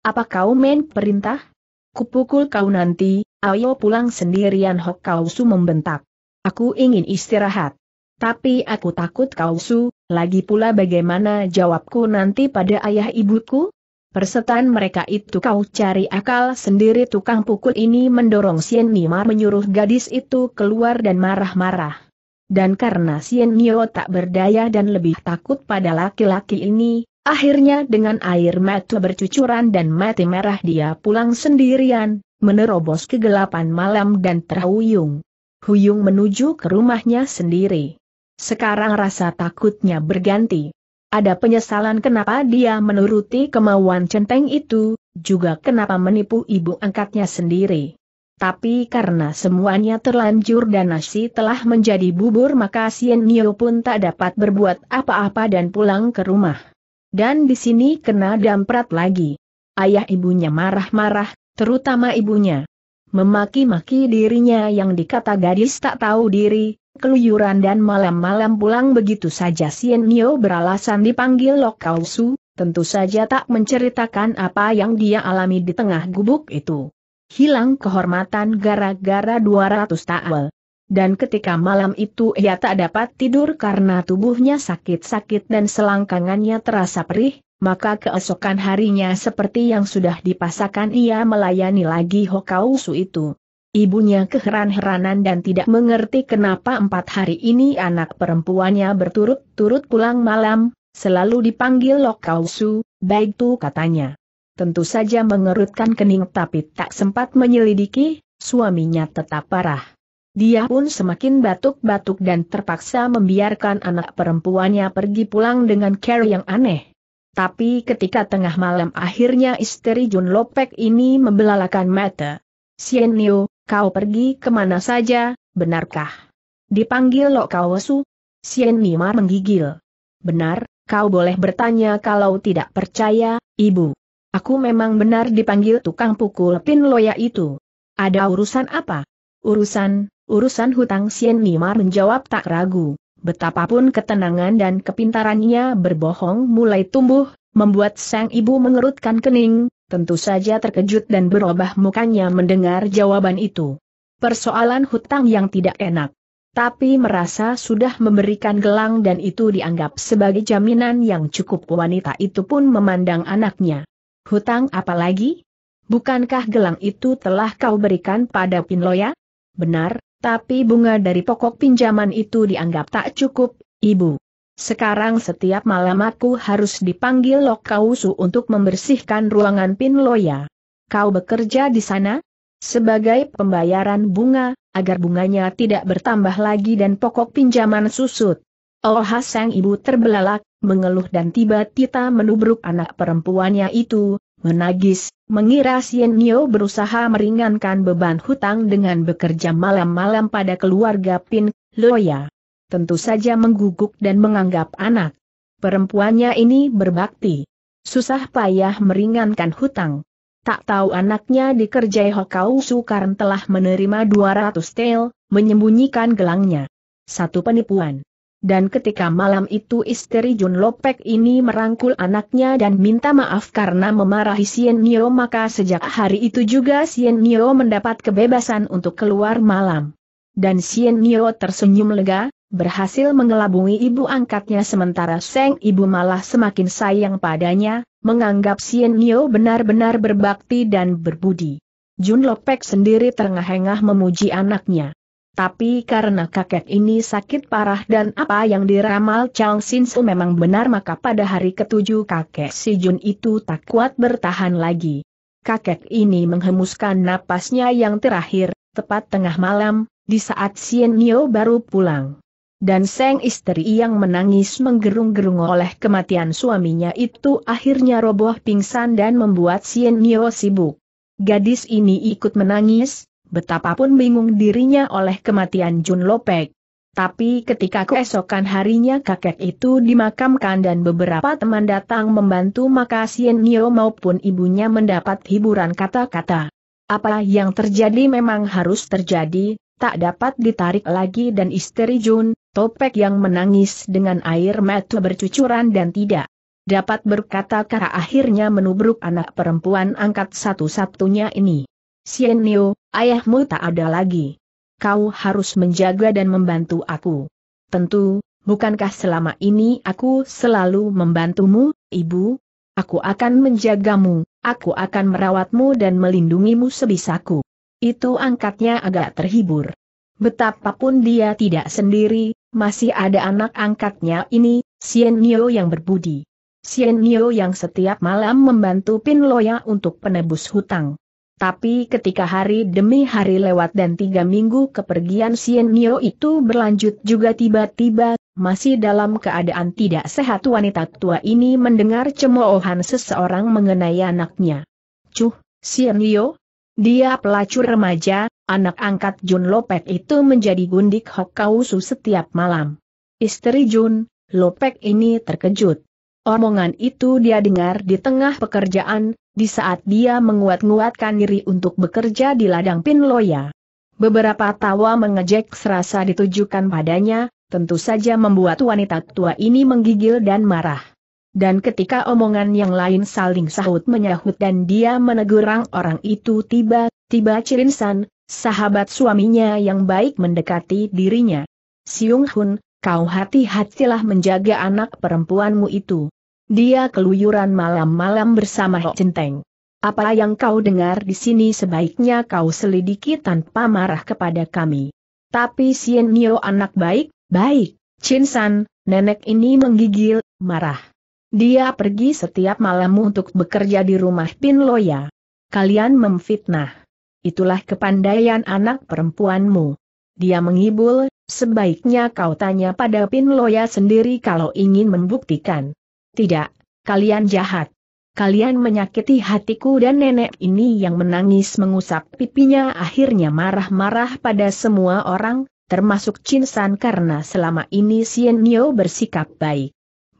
Apa kau main perintah? Kupukul kau nanti, Ayo pulang sendirian Hok Kausu membentak. Aku ingin istirahat. Tapi aku takut Kausu, lagi pula bagaimana jawabku nanti pada ayah ibuku? Persetan mereka itu kau cari akal sendiri tukang pukul ini mendorong Sien Nima menyuruh gadis itu keluar dan marah-marah. Dan karena Sien Nio tak berdaya dan lebih takut pada laki-laki ini, akhirnya dengan air mata bercucuran dan mati merah dia pulang sendirian, menerobos kegelapan malam dan terhuyung. Huyung menuju ke rumahnya sendiri. Sekarang rasa takutnya berganti. Ada penyesalan kenapa dia menuruti kemauan centeng itu, juga kenapa menipu ibu angkatnya sendiri. Tapi karena semuanya terlanjur dan nasi telah menjadi bubur maka Sien Nio pun tak dapat berbuat apa-apa dan pulang ke rumah. Dan di sini kena damprat lagi. Ayah ibunya marah-marah, terutama ibunya. Memaki-maki dirinya yang dikata gadis tak tahu diri, keluyuran dan malam-malam pulang begitu saja Sien Nio beralasan dipanggil Lokausu, tentu saja tak menceritakan apa yang dia alami di tengah gubuk itu. Hilang kehormatan gara-gara 200 ta'al. Dan ketika malam itu ia tak dapat tidur karena tubuhnya sakit-sakit dan selangkangannya terasa perih, maka keesokan harinya seperti yang sudah dipasakan ia melayani lagi Hokausu itu. Ibunya keheran-heranan dan tidak mengerti kenapa empat hari ini anak perempuannya berturut-turut pulang malam, selalu dipanggil Hokausu. baik itu katanya. Tentu saja mengerutkan kening tapi tak sempat menyelidiki, suaminya tetap parah. Dia pun semakin batuk-batuk dan terpaksa membiarkan anak perempuannya pergi pulang dengan care yang aneh. Tapi ketika tengah malam akhirnya istri Jun Lopek ini membelalakan mata. Sien Niu, kau pergi kemana saja, benarkah? Dipanggil Lo Kau Wesu? Sien Nimar menggigil. Benar, kau boleh bertanya kalau tidak percaya, ibu. Aku memang benar dipanggil tukang pukul pin loya itu. Ada urusan apa? Urusan, urusan hutang Sien Nimar menjawab tak ragu. Betapapun ketenangan dan kepintarannya berbohong mulai tumbuh, membuat sang ibu mengerutkan kening, tentu saja terkejut dan berubah mukanya mendengar jawaban itu. Persoalan hutang yang tidak enak. Tapi merasa sudah memberikan gelang dan itu dianggap sebagai jaminan yang cukup wanita itu pun memandang anaknya. Hutang apalagi? Bukankah gelang itu telah kau berikan pada Pinloya? Benar, tapi bunga dari pokok pinjaman itu dianggap tak cukup, Ibu. Sekarang setiap malam aku harus dipanggil kausu untuk membersihkan ruangan Pinloya. Kau bekerja di sana? Sebagai pembayaran bunga, agar bunganya tidak bertambah lagi dan pokok pinjaman susut. Oh sang ibu terbelalak, mengeluh dan tiba-tiba menubruk anak perempuannya itu, Menagis, mengira Sien Nio berusaha meringankan beban hutang dengan bekerja malam-malam pada keluarga Pin, Loya. Tentu saja mengguguk dan menganggap anak. Perempuannya ini berbakti. Susah payah meringankan hutang. Tak tahu anaknya dikerjai Hokau Sukarn telah menerima 200 tel, menyembunyikan gelangnya. Satu penipuan dan ketika malam itu istri Jun Lopek ini merangkul anaknya dan minta maaf karena memarahi Sien Nio maka sejak hari itu juga Sien Nio mendapat kebebasan untuk keluar malam. Dan Sien Nio tersenyum lega, berhasil mengelabui ibu angkatnya sementara Seng ibu malah semakin sayang padanya, menganggap Sien Nio benar-benar berbakti dan berbudi. Jun Lopek sendiri terengah-engah memuji anaknya. Tapi karena kakek ini sakit parah dan apa yang diramal Chang Sin Su memang benar maka pada hari ketujuh kakek Si Jun itu tak kuat bertahan lagi. Kakek ini menghembuskan napasnya yang terakhir, tepat tengah malam, di saat Sien Nio baru pulang. Dan sang istri yang menangis menggerung-gerung oleh kematian suaminya itu akhirnya roboh pingsan dan membuat Sien Nio sibuk. Gadis ini ikut menangis, betapapun bingung dirinya oleh kematian Jun Lopek. Tapi ketika keesokan harinya kakek itu dimakamkan dan beberapa teman datang membantu maka Sien Nio maupun ibunya mendapat hiburan kata-kata. Apa yang terjadi memang harus terjadi, tak dapat ditarik lagi dan istri Jun, topek yang menangis dengan air mata bercucuran dan tidak dapat berkata karena akhirnya menubruk anak perempuan angkat satu-satunya ini. Sien Niu, ayahmu tak ada lagi. Kau harus menjaga dan membantu aku. Tentu, bukankah selama ini aku selalu membantumu, ibu? Aku akan menjagamu, aku akan merawatmu dan melindungimu sebisaku. Itu angkatnya agak terhibur. Betapapun dia tidak sendiri, masih ada anak angkatnya ini, Sien Niu yang berbudi. Sien Niu yang setiap malam membantu Pin Loya untuk penebus hutang. Tapi ketika hari demi hari lewat dan tiga minggu kepergian Sien Nio itu berlanjut juga tiba-tiba, masih dalam keadaan tidak sehat wanita tua ini mendengar cemoohan seseorang mengenai anaknya. Cuh, Sien Nio? Dia pelacur remaja, anak angkat Jun Lopek itu menjadi gundik Hokkausu setiap malam. Istri Jun, Lopek ini terkejut. Omongan itu dia dengar di tengah pekerjaan, di saat dia menguat-nguatkan diri untuk bekerja di ladang Pinloya. Beberapa tawa mengejek serasa ditujukan padanya, tentu saja membuat wanita tua ini menggigil dan marah. Dan ketika omongan yang lain saling sahut menyahut dan dia menegur orang itu tiba-tiba Cirinsan, sahabat suaminya yang baik mendekati dirinya. Siung Hun, Kau hati-hatilah menjaga anak perempuanmu itu. Dia keluyuran malam-malam bersama Hok Centeng. Apa yang kau dengar di sini sebaiknya kau selidiki tanpa marah kepada kami. Tapi Sien Nio anak baik, baik, Chin San, nenek ini menggigil, marah. Dia pergi setiap malam untuk bekerja di rumah Pin Loya. Kalian memfitnah. Itulah kepandaian anak perempuanmu. Dia mengibul, Sebaiknya kau tanya pada Pinloya sendiri kalau ingin membuktikan. Tidak, kalian jahat. Kalian menyakiti hatiku dan nenek ini yang menangis mengusap pipinya akhirnya marah-marah pada semua orang, termasuk Chinsan karena selama ini Sienio bersikap baik.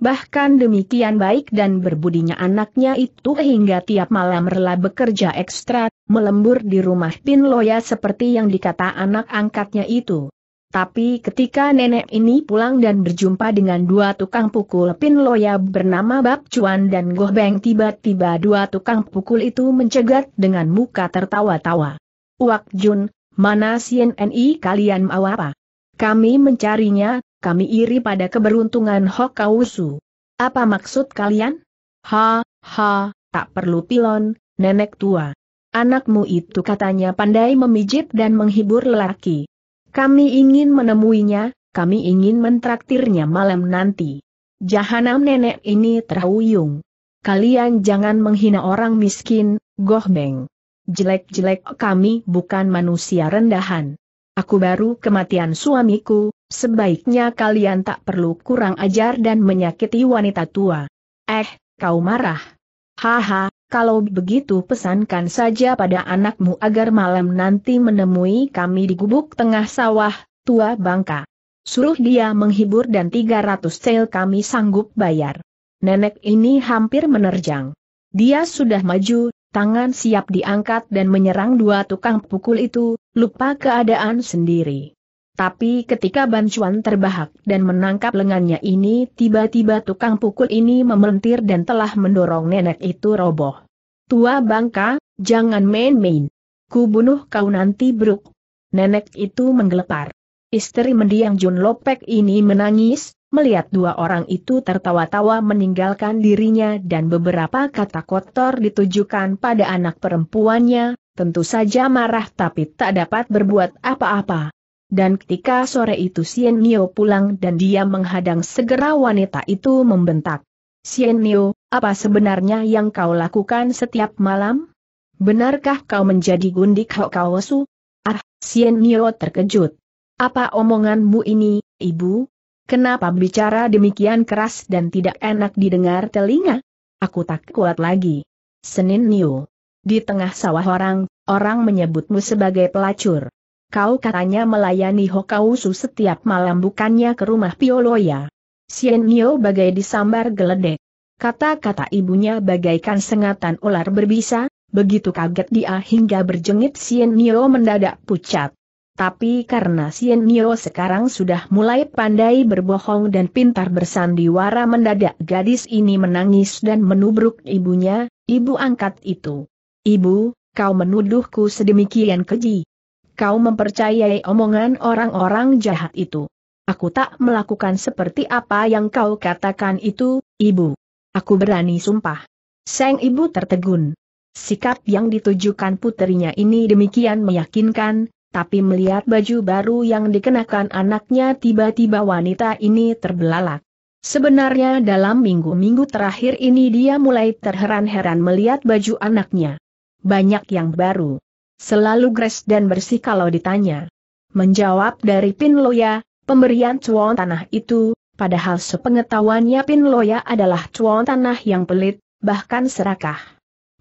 Bahkan demikian baik dan berbudinya anaknya itu hingga tiap malam rela bekerja ekstra, melembur di rumah Pinloya seperti yang dikata anak angkatnya itu. Tapi ketika nenek ini pulang dan berjumpa dengan dua tukang pukul pin loya bernama Bab Cuan dan Goh Beng tiba-tiba dua tukang pukul itu mencegat dengan muka tertawa-tawa. Wak Jun, mana CNNI kalian mau apa? Kami mencarinya, kami iri pada keberuntungan Hokausu. Apa maksud kalian? Ha, ha, tak perlu pilon, nenek tua. Anakmu itu katanya pandai memijit dan menghibur lelaki. Kami ingin menemuinya, kami ingin mentraktirnya malam nanti. Jahanam nenek ini terhuyung. Kalian jangan menghina orang miskin, goh gohbeng. Jelek-jelek kami bukan manusia rendahan. Aku baru kematian suamiku, sebaiknya kalian tak perlu kurang ajar dan menyakiti wanita tua. Eh, kau marah. Haha, kalau begitu pesankan saja pada anakmu agar malam nanti menemui kami di gubuk tengah sawah, tua bangka. Suruh dia menghibur dan 300 sel kami sanggup bayar. Nenek ini hampir menerjang. Dia sudah maju, tangan siap diangkat dan menyerang dua tukang pukul itu, lupa keadaan sendiri. Tapi ketika bancuan terbahak dan menangkap lengannya ini tiba-tiba tukang pukul ini memelentir dan telah mendorong nenek itu roboh. Tua bangka, jangan main-main. Ku bunuh kau nanti bruk. Nenek itu menggelepar. Istri mendiang Jun Lopek ini menangis, melihat dua orang itu tertawa-tawa meninggalkan dirinya dan beberapa kata kotor ditujukan pada anak perempuannya, tentu saja marah tapi tak dapat berbuat apa-apa. Dan ketika sore itu Sien Nio pulang dan dia menghadang segera wanita itu membentak. Sien Nio, apa sebenarnya yang kau lakukan setiap malam? Benarkah kau menjadi gundik Hokawasu? Ah, Sien Nio terkejut. Apa omonganmu ini, ibu? Kenapa bicara demikian keras dan tidak enak didengar telinga? Aku tak kuat lagi. Senin Nio. Di tengah sawah orang, orang menyebutmu sebagai pelacur. Kau katanya melayani Hokausu setiap malam bukannya ke rumah Pioloya. Sien Nio bagai disambar geledek. Kata-kata ibunya bagaikan sengatan ular berbisa, begitu kaget dia hingga berjengit Sien Nio mendadak pucat. Tapi karena Sien Nio sekarang sudah mulai pandai berbohong dan pintar bersandiwara mendadak gadis ini menangis dan menubruk ibunya, ibu angkat itu. Ibu, kau menuduhku sedemikian keji, kau mempercayai omongan orang-orang jahat itu. Aku tak melakukan seperti apa yang kau katakan itu, ibu. Aku berani sumpah. Seng ibu tertegun. Sikap yang ditujukan putrinya ini demikian meyakinkan, tapi melihat baju baru yang dikenakan anaknya tiba-tiba wanita ini terbelalak. Sebenarnya dalam minggu-minggu terakhir ini dia mulai terheran-heran melihat baju anaknya. Banyak yang baru selalu gres dan bersih kalau ditanya. Menjawab dari Pin Loya, pemberian cuan tanah itu, padahal sepengetahuannya Pin Loya adalah cuan tanah yang pelit, bahkan serakah.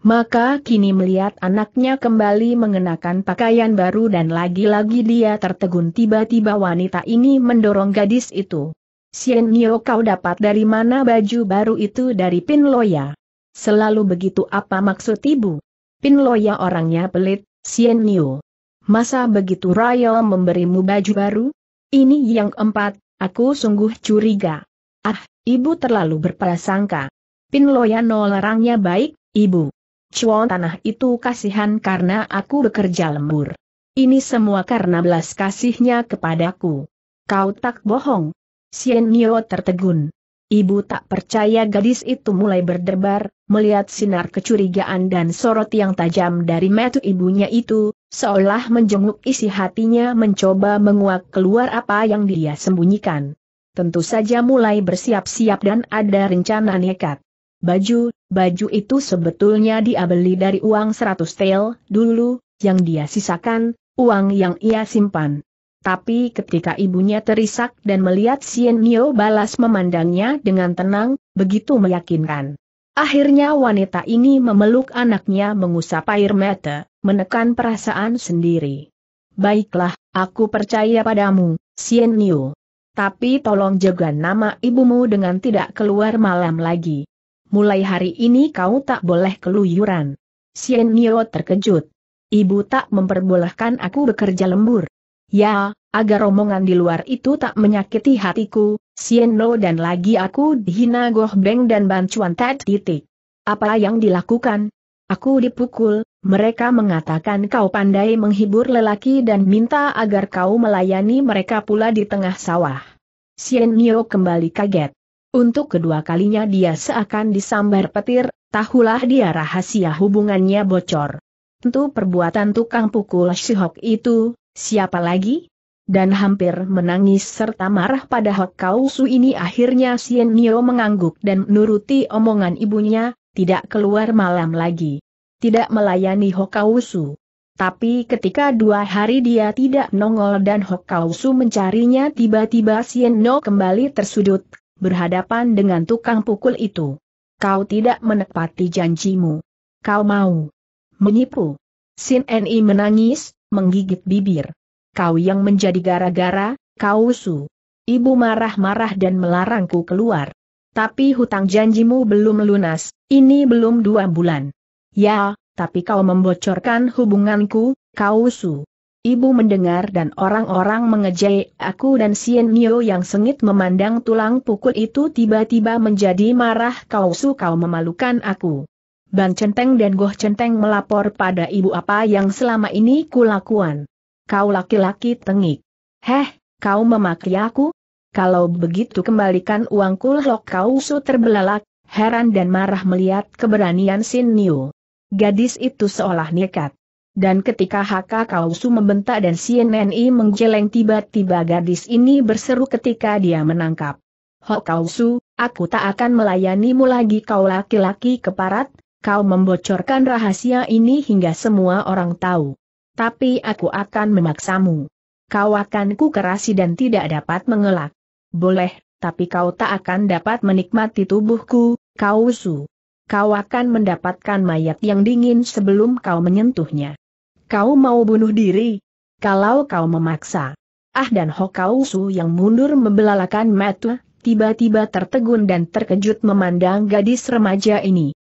Maka kini melihat anaknya kembali mengenakan pakaian baru dan lagi-lagi dia tertegun tiba-tiba wanita ini mendorong gadis itu. Sien Nio kau dapat dari mana baju baru itu dari Pin Loya? Selalu begitu apa maksud ibu? Pin Loya orangnya pelit, Sien Niu. Masa begitu Royal memberimu baju baru? Ini yang empat, aku sungguh curiga. Ah, ibu terlalu berprasangka. Pin Pinloyano larangnya baik, ibu. Cuan tanah itu kasihan karena aku bekerja lembur. Ini semua karena belas kasihnya kepadaku. Kau tak bohong. Sien Nio tertegun. Ibu tak percaya gadis itu mulai berdebar, melihat sinar kecurigaan dan sorot yang tajam dari metu ibunya itu, seolah menjenguk isi hatinya mencoba menguak keluar apa yang dia sembunyikan. Tentu saja mulai bersiap-siap dan ada rencana nekat. Baju, baju itu sebetulnya dia beli dari uang 100 tel dulu, yang dia sisakan, uang yang ia simpan. Tapi ketika ibunya terisak dan melihat Sien Nio balas memandangnya dengan tenang, begitu meyakinkan. Akhirnya wanita ini memeluk anaknya mengusap air mata, menekan perasaan sendiri. Baiklah, aku percaya padamu, Sien Nio. Tapi tolong jaga nama ibumu dengan tidak keluar malam lagi. Mulai hari ini kau tak boleh keluyuran. Sien Nio terkejut. Ibu tak memperbolehkan aku bekerja lembur. Ya, agar omongan di luar itu tak menyakiti hatiku, Sienno dan lagi aku dihina Goh Beng dan bancuan Ted titik. Apa yang dilakukan? Aku dipukul, mereka mengatakan kau pandai menghibur lelaki dan minta agar kau melayani mereka pula di tengah sawah. Sienio kembali kaget. Untuk kedua kalinya dia seakan disambar petir, tahulah dia rahasia hubungannya bocor. Tentu perbuatan tukang pukul Shihok itu, Siapa lagi? Dan hampir menangis serta marah pada Hok Kau ini akhirnya Sien Nio mengangguk dan menuruti omongan ibunya, tidak keluar malam lagi. Tidak melayani Hok Tapi ketika dua hari dia tidak nongol dan Hokausu mencarinya tiba-tiba Sien Nio kembali tersudut, berhadapan dengan tukang pukul itu. Kau tidak menepati janjimu. Kau mau menipu. Sien Nio menangis, menggigit bibir. Kau yang menjadi gara-gara, kau su. Ibu marah-marah dan melarangku keluar. Tapi hutang janjimu belum lunas, ini belum dua bulan. Ya, tapi kau membocorkan hubunganku, kau su. Ibu mendengar dan orang-orang mengejek aku dan Sien Nio yang sengit memandang tulang pukul itu tiba-tiba menjadi marah kau su kau memalukan aku. Ban Centeng dan Goh Centeng melapor pada ibu apa yang selama ini kulakukan. Kau laki-laki tengik. Heh, kau memaki aku? Kalau begitu kembalikan uangku lok kau su terbelalak, heran dan marah melihat keberanian Sin Niu. Gadis itu seolah nekat. Dan ketika Haka Kausu membentak dan CNNI menggeleng tiba-tiba gadis ini berseru ketika dia menangkap. Hok Kausu, aku tak akan melayanimu lagi kau laki-laki keparat, kau membocorkan rahasia ini hingga semua orang tahu. Tapi aku akan memaksamu. Kau akan kukerasi dan tidak dapat mengelak. Boleh, tapi kau tak akan dapat menikmati tubuhku, kau usu. Kau akan mendapatkan mayat yang dingin sebelum kau menyentuhnya. Kau mau bunuh diri? Kalau kau memaksa. Ah dan su yang mundur membelalakan mata, tiba-tiba tertegun dan terkejut memandang gadis remaja ini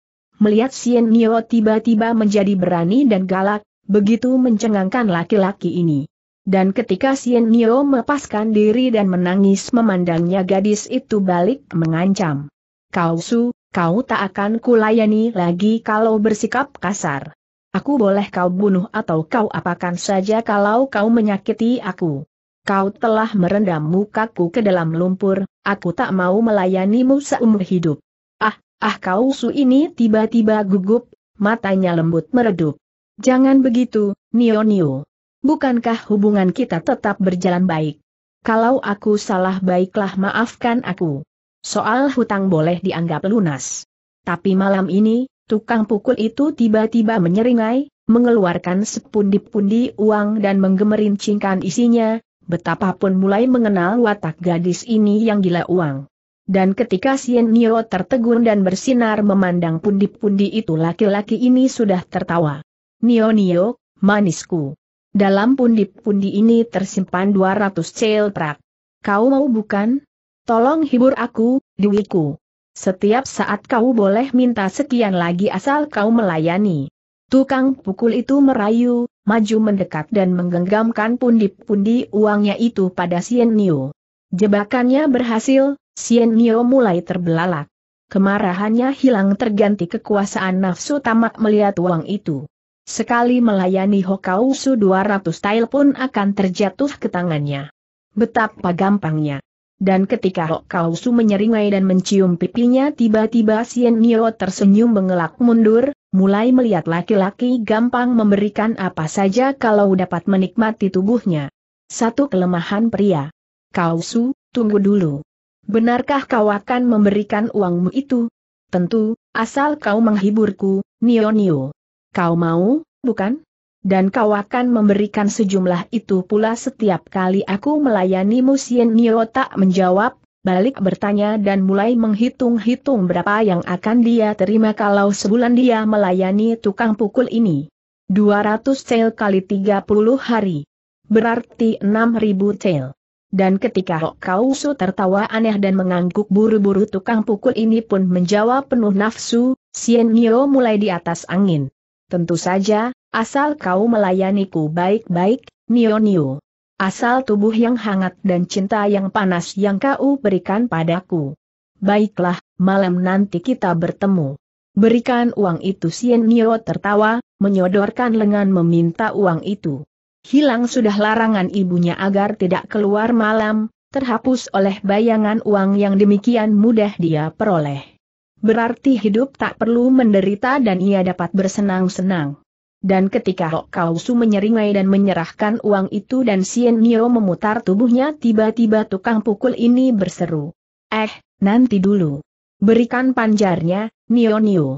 melihat Sien Nio tiba-tiba menjadi berani dan galak, begitu mencengangkan laki-laki ini. Dan ketika Sien Nio melepaskan diri dan menangis memandangnya gadis itu balik mengancam. Kau su, kau tak akan kulayani lagi kalau bersikap kasar. Aku boleh kau bunuh atau kau apakan saja kalau kau menyakiti aku. Kau telah merendam mukaku ke dalam lumpur, aku tak mau melayanimu seumur hidup. Ah kau su ini tiba-tiba gugup, matanya lembut meredup. Jangan begitu, Nio Nio. Bukankah hubungan kita tetap berjalan baik? Kalau aku salah baiklah maafkan aku. Soal hutang boleh dianggap lunas. Tapi malam ini, tukang pukul itu tiba-tiba menyeringai, mengeluarkan sepundi-pundi uang dan menggemerincingkan isinya, betapapun mulai mengenal watak gadis ini yang gila uang. Dan ketika Sien Nio tertegun dan bersinar memandang pundi-pundi itu laki-laki ini sudah tertawa. Nio Nio, manisku. Dalam pundi-pundi ini tersimpan 200 celprak. Kau mau bukan? Tolong hibur aku, duiku. Setiap saat kau boleh minta sekian lagi asal kau melayani. Tukang pukul itu merayu, maju mendekat dan menggenggamkan pundi-pundi uangnya itu pada Sien Nio. Jebakannya berhasil, Sien Nio mulai terbelalak. Kemarahannya hilang terganti kekuasaan nafsu tamak melihat uang itu. Sekali melayani Su 200 tail pun akan terjatuh ke tangannya. Betapa gampangnya. Dan ketika Su menyeringai dan mencium pipinya tiba-tiba Sien Nio tersenyum mengelak mundur, mulai melihat laki-laki gampang memberikan apa saja kalau dapat menikmati tubuhnya. Satu kelemahan pria. Kau Kausu, tunggu dulu benarkah kau akan memberikan uangmu itu? Tentu, asal kau menghiburku, Nio Nio. Kau mau, bukan? Dan kau akan memberikan sejumlah itu pula setiap kali aku melayani musien Nio tak menjawab, balik bertanya dan mulai menghitung-hitung berapa yang akan dia terima kalau sebulan dia melayani tukang pukul ini. 200 sel kali 30 hari. Berarti 6000 sel. Dan ketika oh. Kausu tertawa aneh dan mengangguk buru-buru tukang pukul ini pun menjawab penuh nafsu, Sien Nio mulai di atas angin. Tentu saja, asal kau melayaniku baik-baik, Nio Nio. Asal tubuh yang hangat dan cinta yang panas yang kau berikan padaku. Baiklah, malam nanti kita bertemu. Berikan uang itu Sien Nio tertawa, menyodorkan lengan meminta uang itu. Hilang sudah larangan ibunya agar tidak keluar malam, terhapus oleh bayangan uang yang demikian mudah dia peroleh. Berarti hidup tak perlu menderita dan ia dapat bersenang-senang. Dan ketika Hok Kausu menyeringai dan menyerahkan uang itu dan Sien Nio memutar tubuhnya tiba-tiba tukang pukul ini berseru. Eh, nanti dulu. Berikan panjarnya, Nio Nio.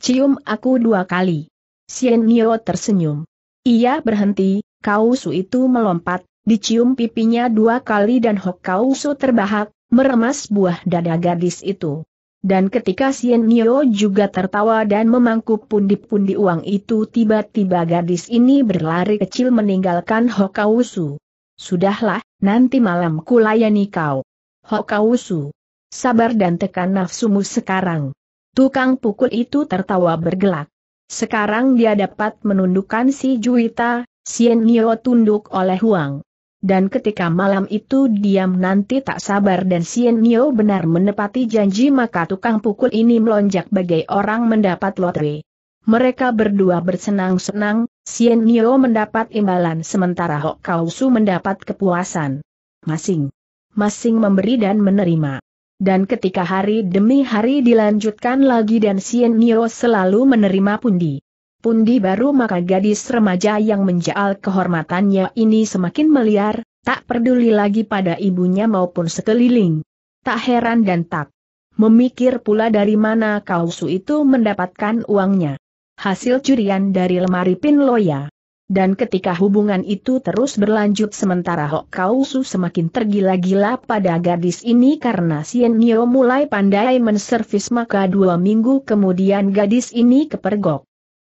Cium aku dua kali. Sien Nio tersenyum. Ia berhenti, Kausu itu melompat, dicium pipinya dua kali dan Hok Kausu terbahak, meremas buah dada gadis itu. Dan ketika Sien Nio juga tertawa dan memangku pundi-pundi uang itu tiba-tiba gadis ini berlari kecil meninggalkan Hokausu. Sudahlah, nanti malam kulayani kau. Hokausu. Sabar dan tekan nafsumu sekarang. Tukang pukul itu tertawa bergelak. Sekarang dia dapat menundukkan si Juwita, Sien Nio tunduk oleh Huang. Dan ketika malam itu diam nanti tak sabar dan Sien Nio benar menepati janji maka tukang pukul ini melonjak bagai orang mendapat lotre. Mereka berdua bersenang-senang, Sien Nio mendapat imbalan sementara Hok Kausu mendapat kepuasan. Masing. Masing memberi dan menerima. Dan ketika hari demi hari dilanjutkan lagi dan Sien Nio selalu menerima pundi pundi baru maka gadis remaja yang menjaal kehormatannya ini semakin meliar, tak peduli lagi pada ibunya maupun sekeliling. Tak heran dan tak memikir pula dari mana Kausu itu mendapatkan uangnya. Hasil curian dari lemari pin loya. Dan ketika hubungan itu terus berlanjut sementara Hok Kausu semakin tergila-gila pada gadis ini karena Sien Nio mulai pandai menservis maka dua minggu kemudian gadis ini kepergok.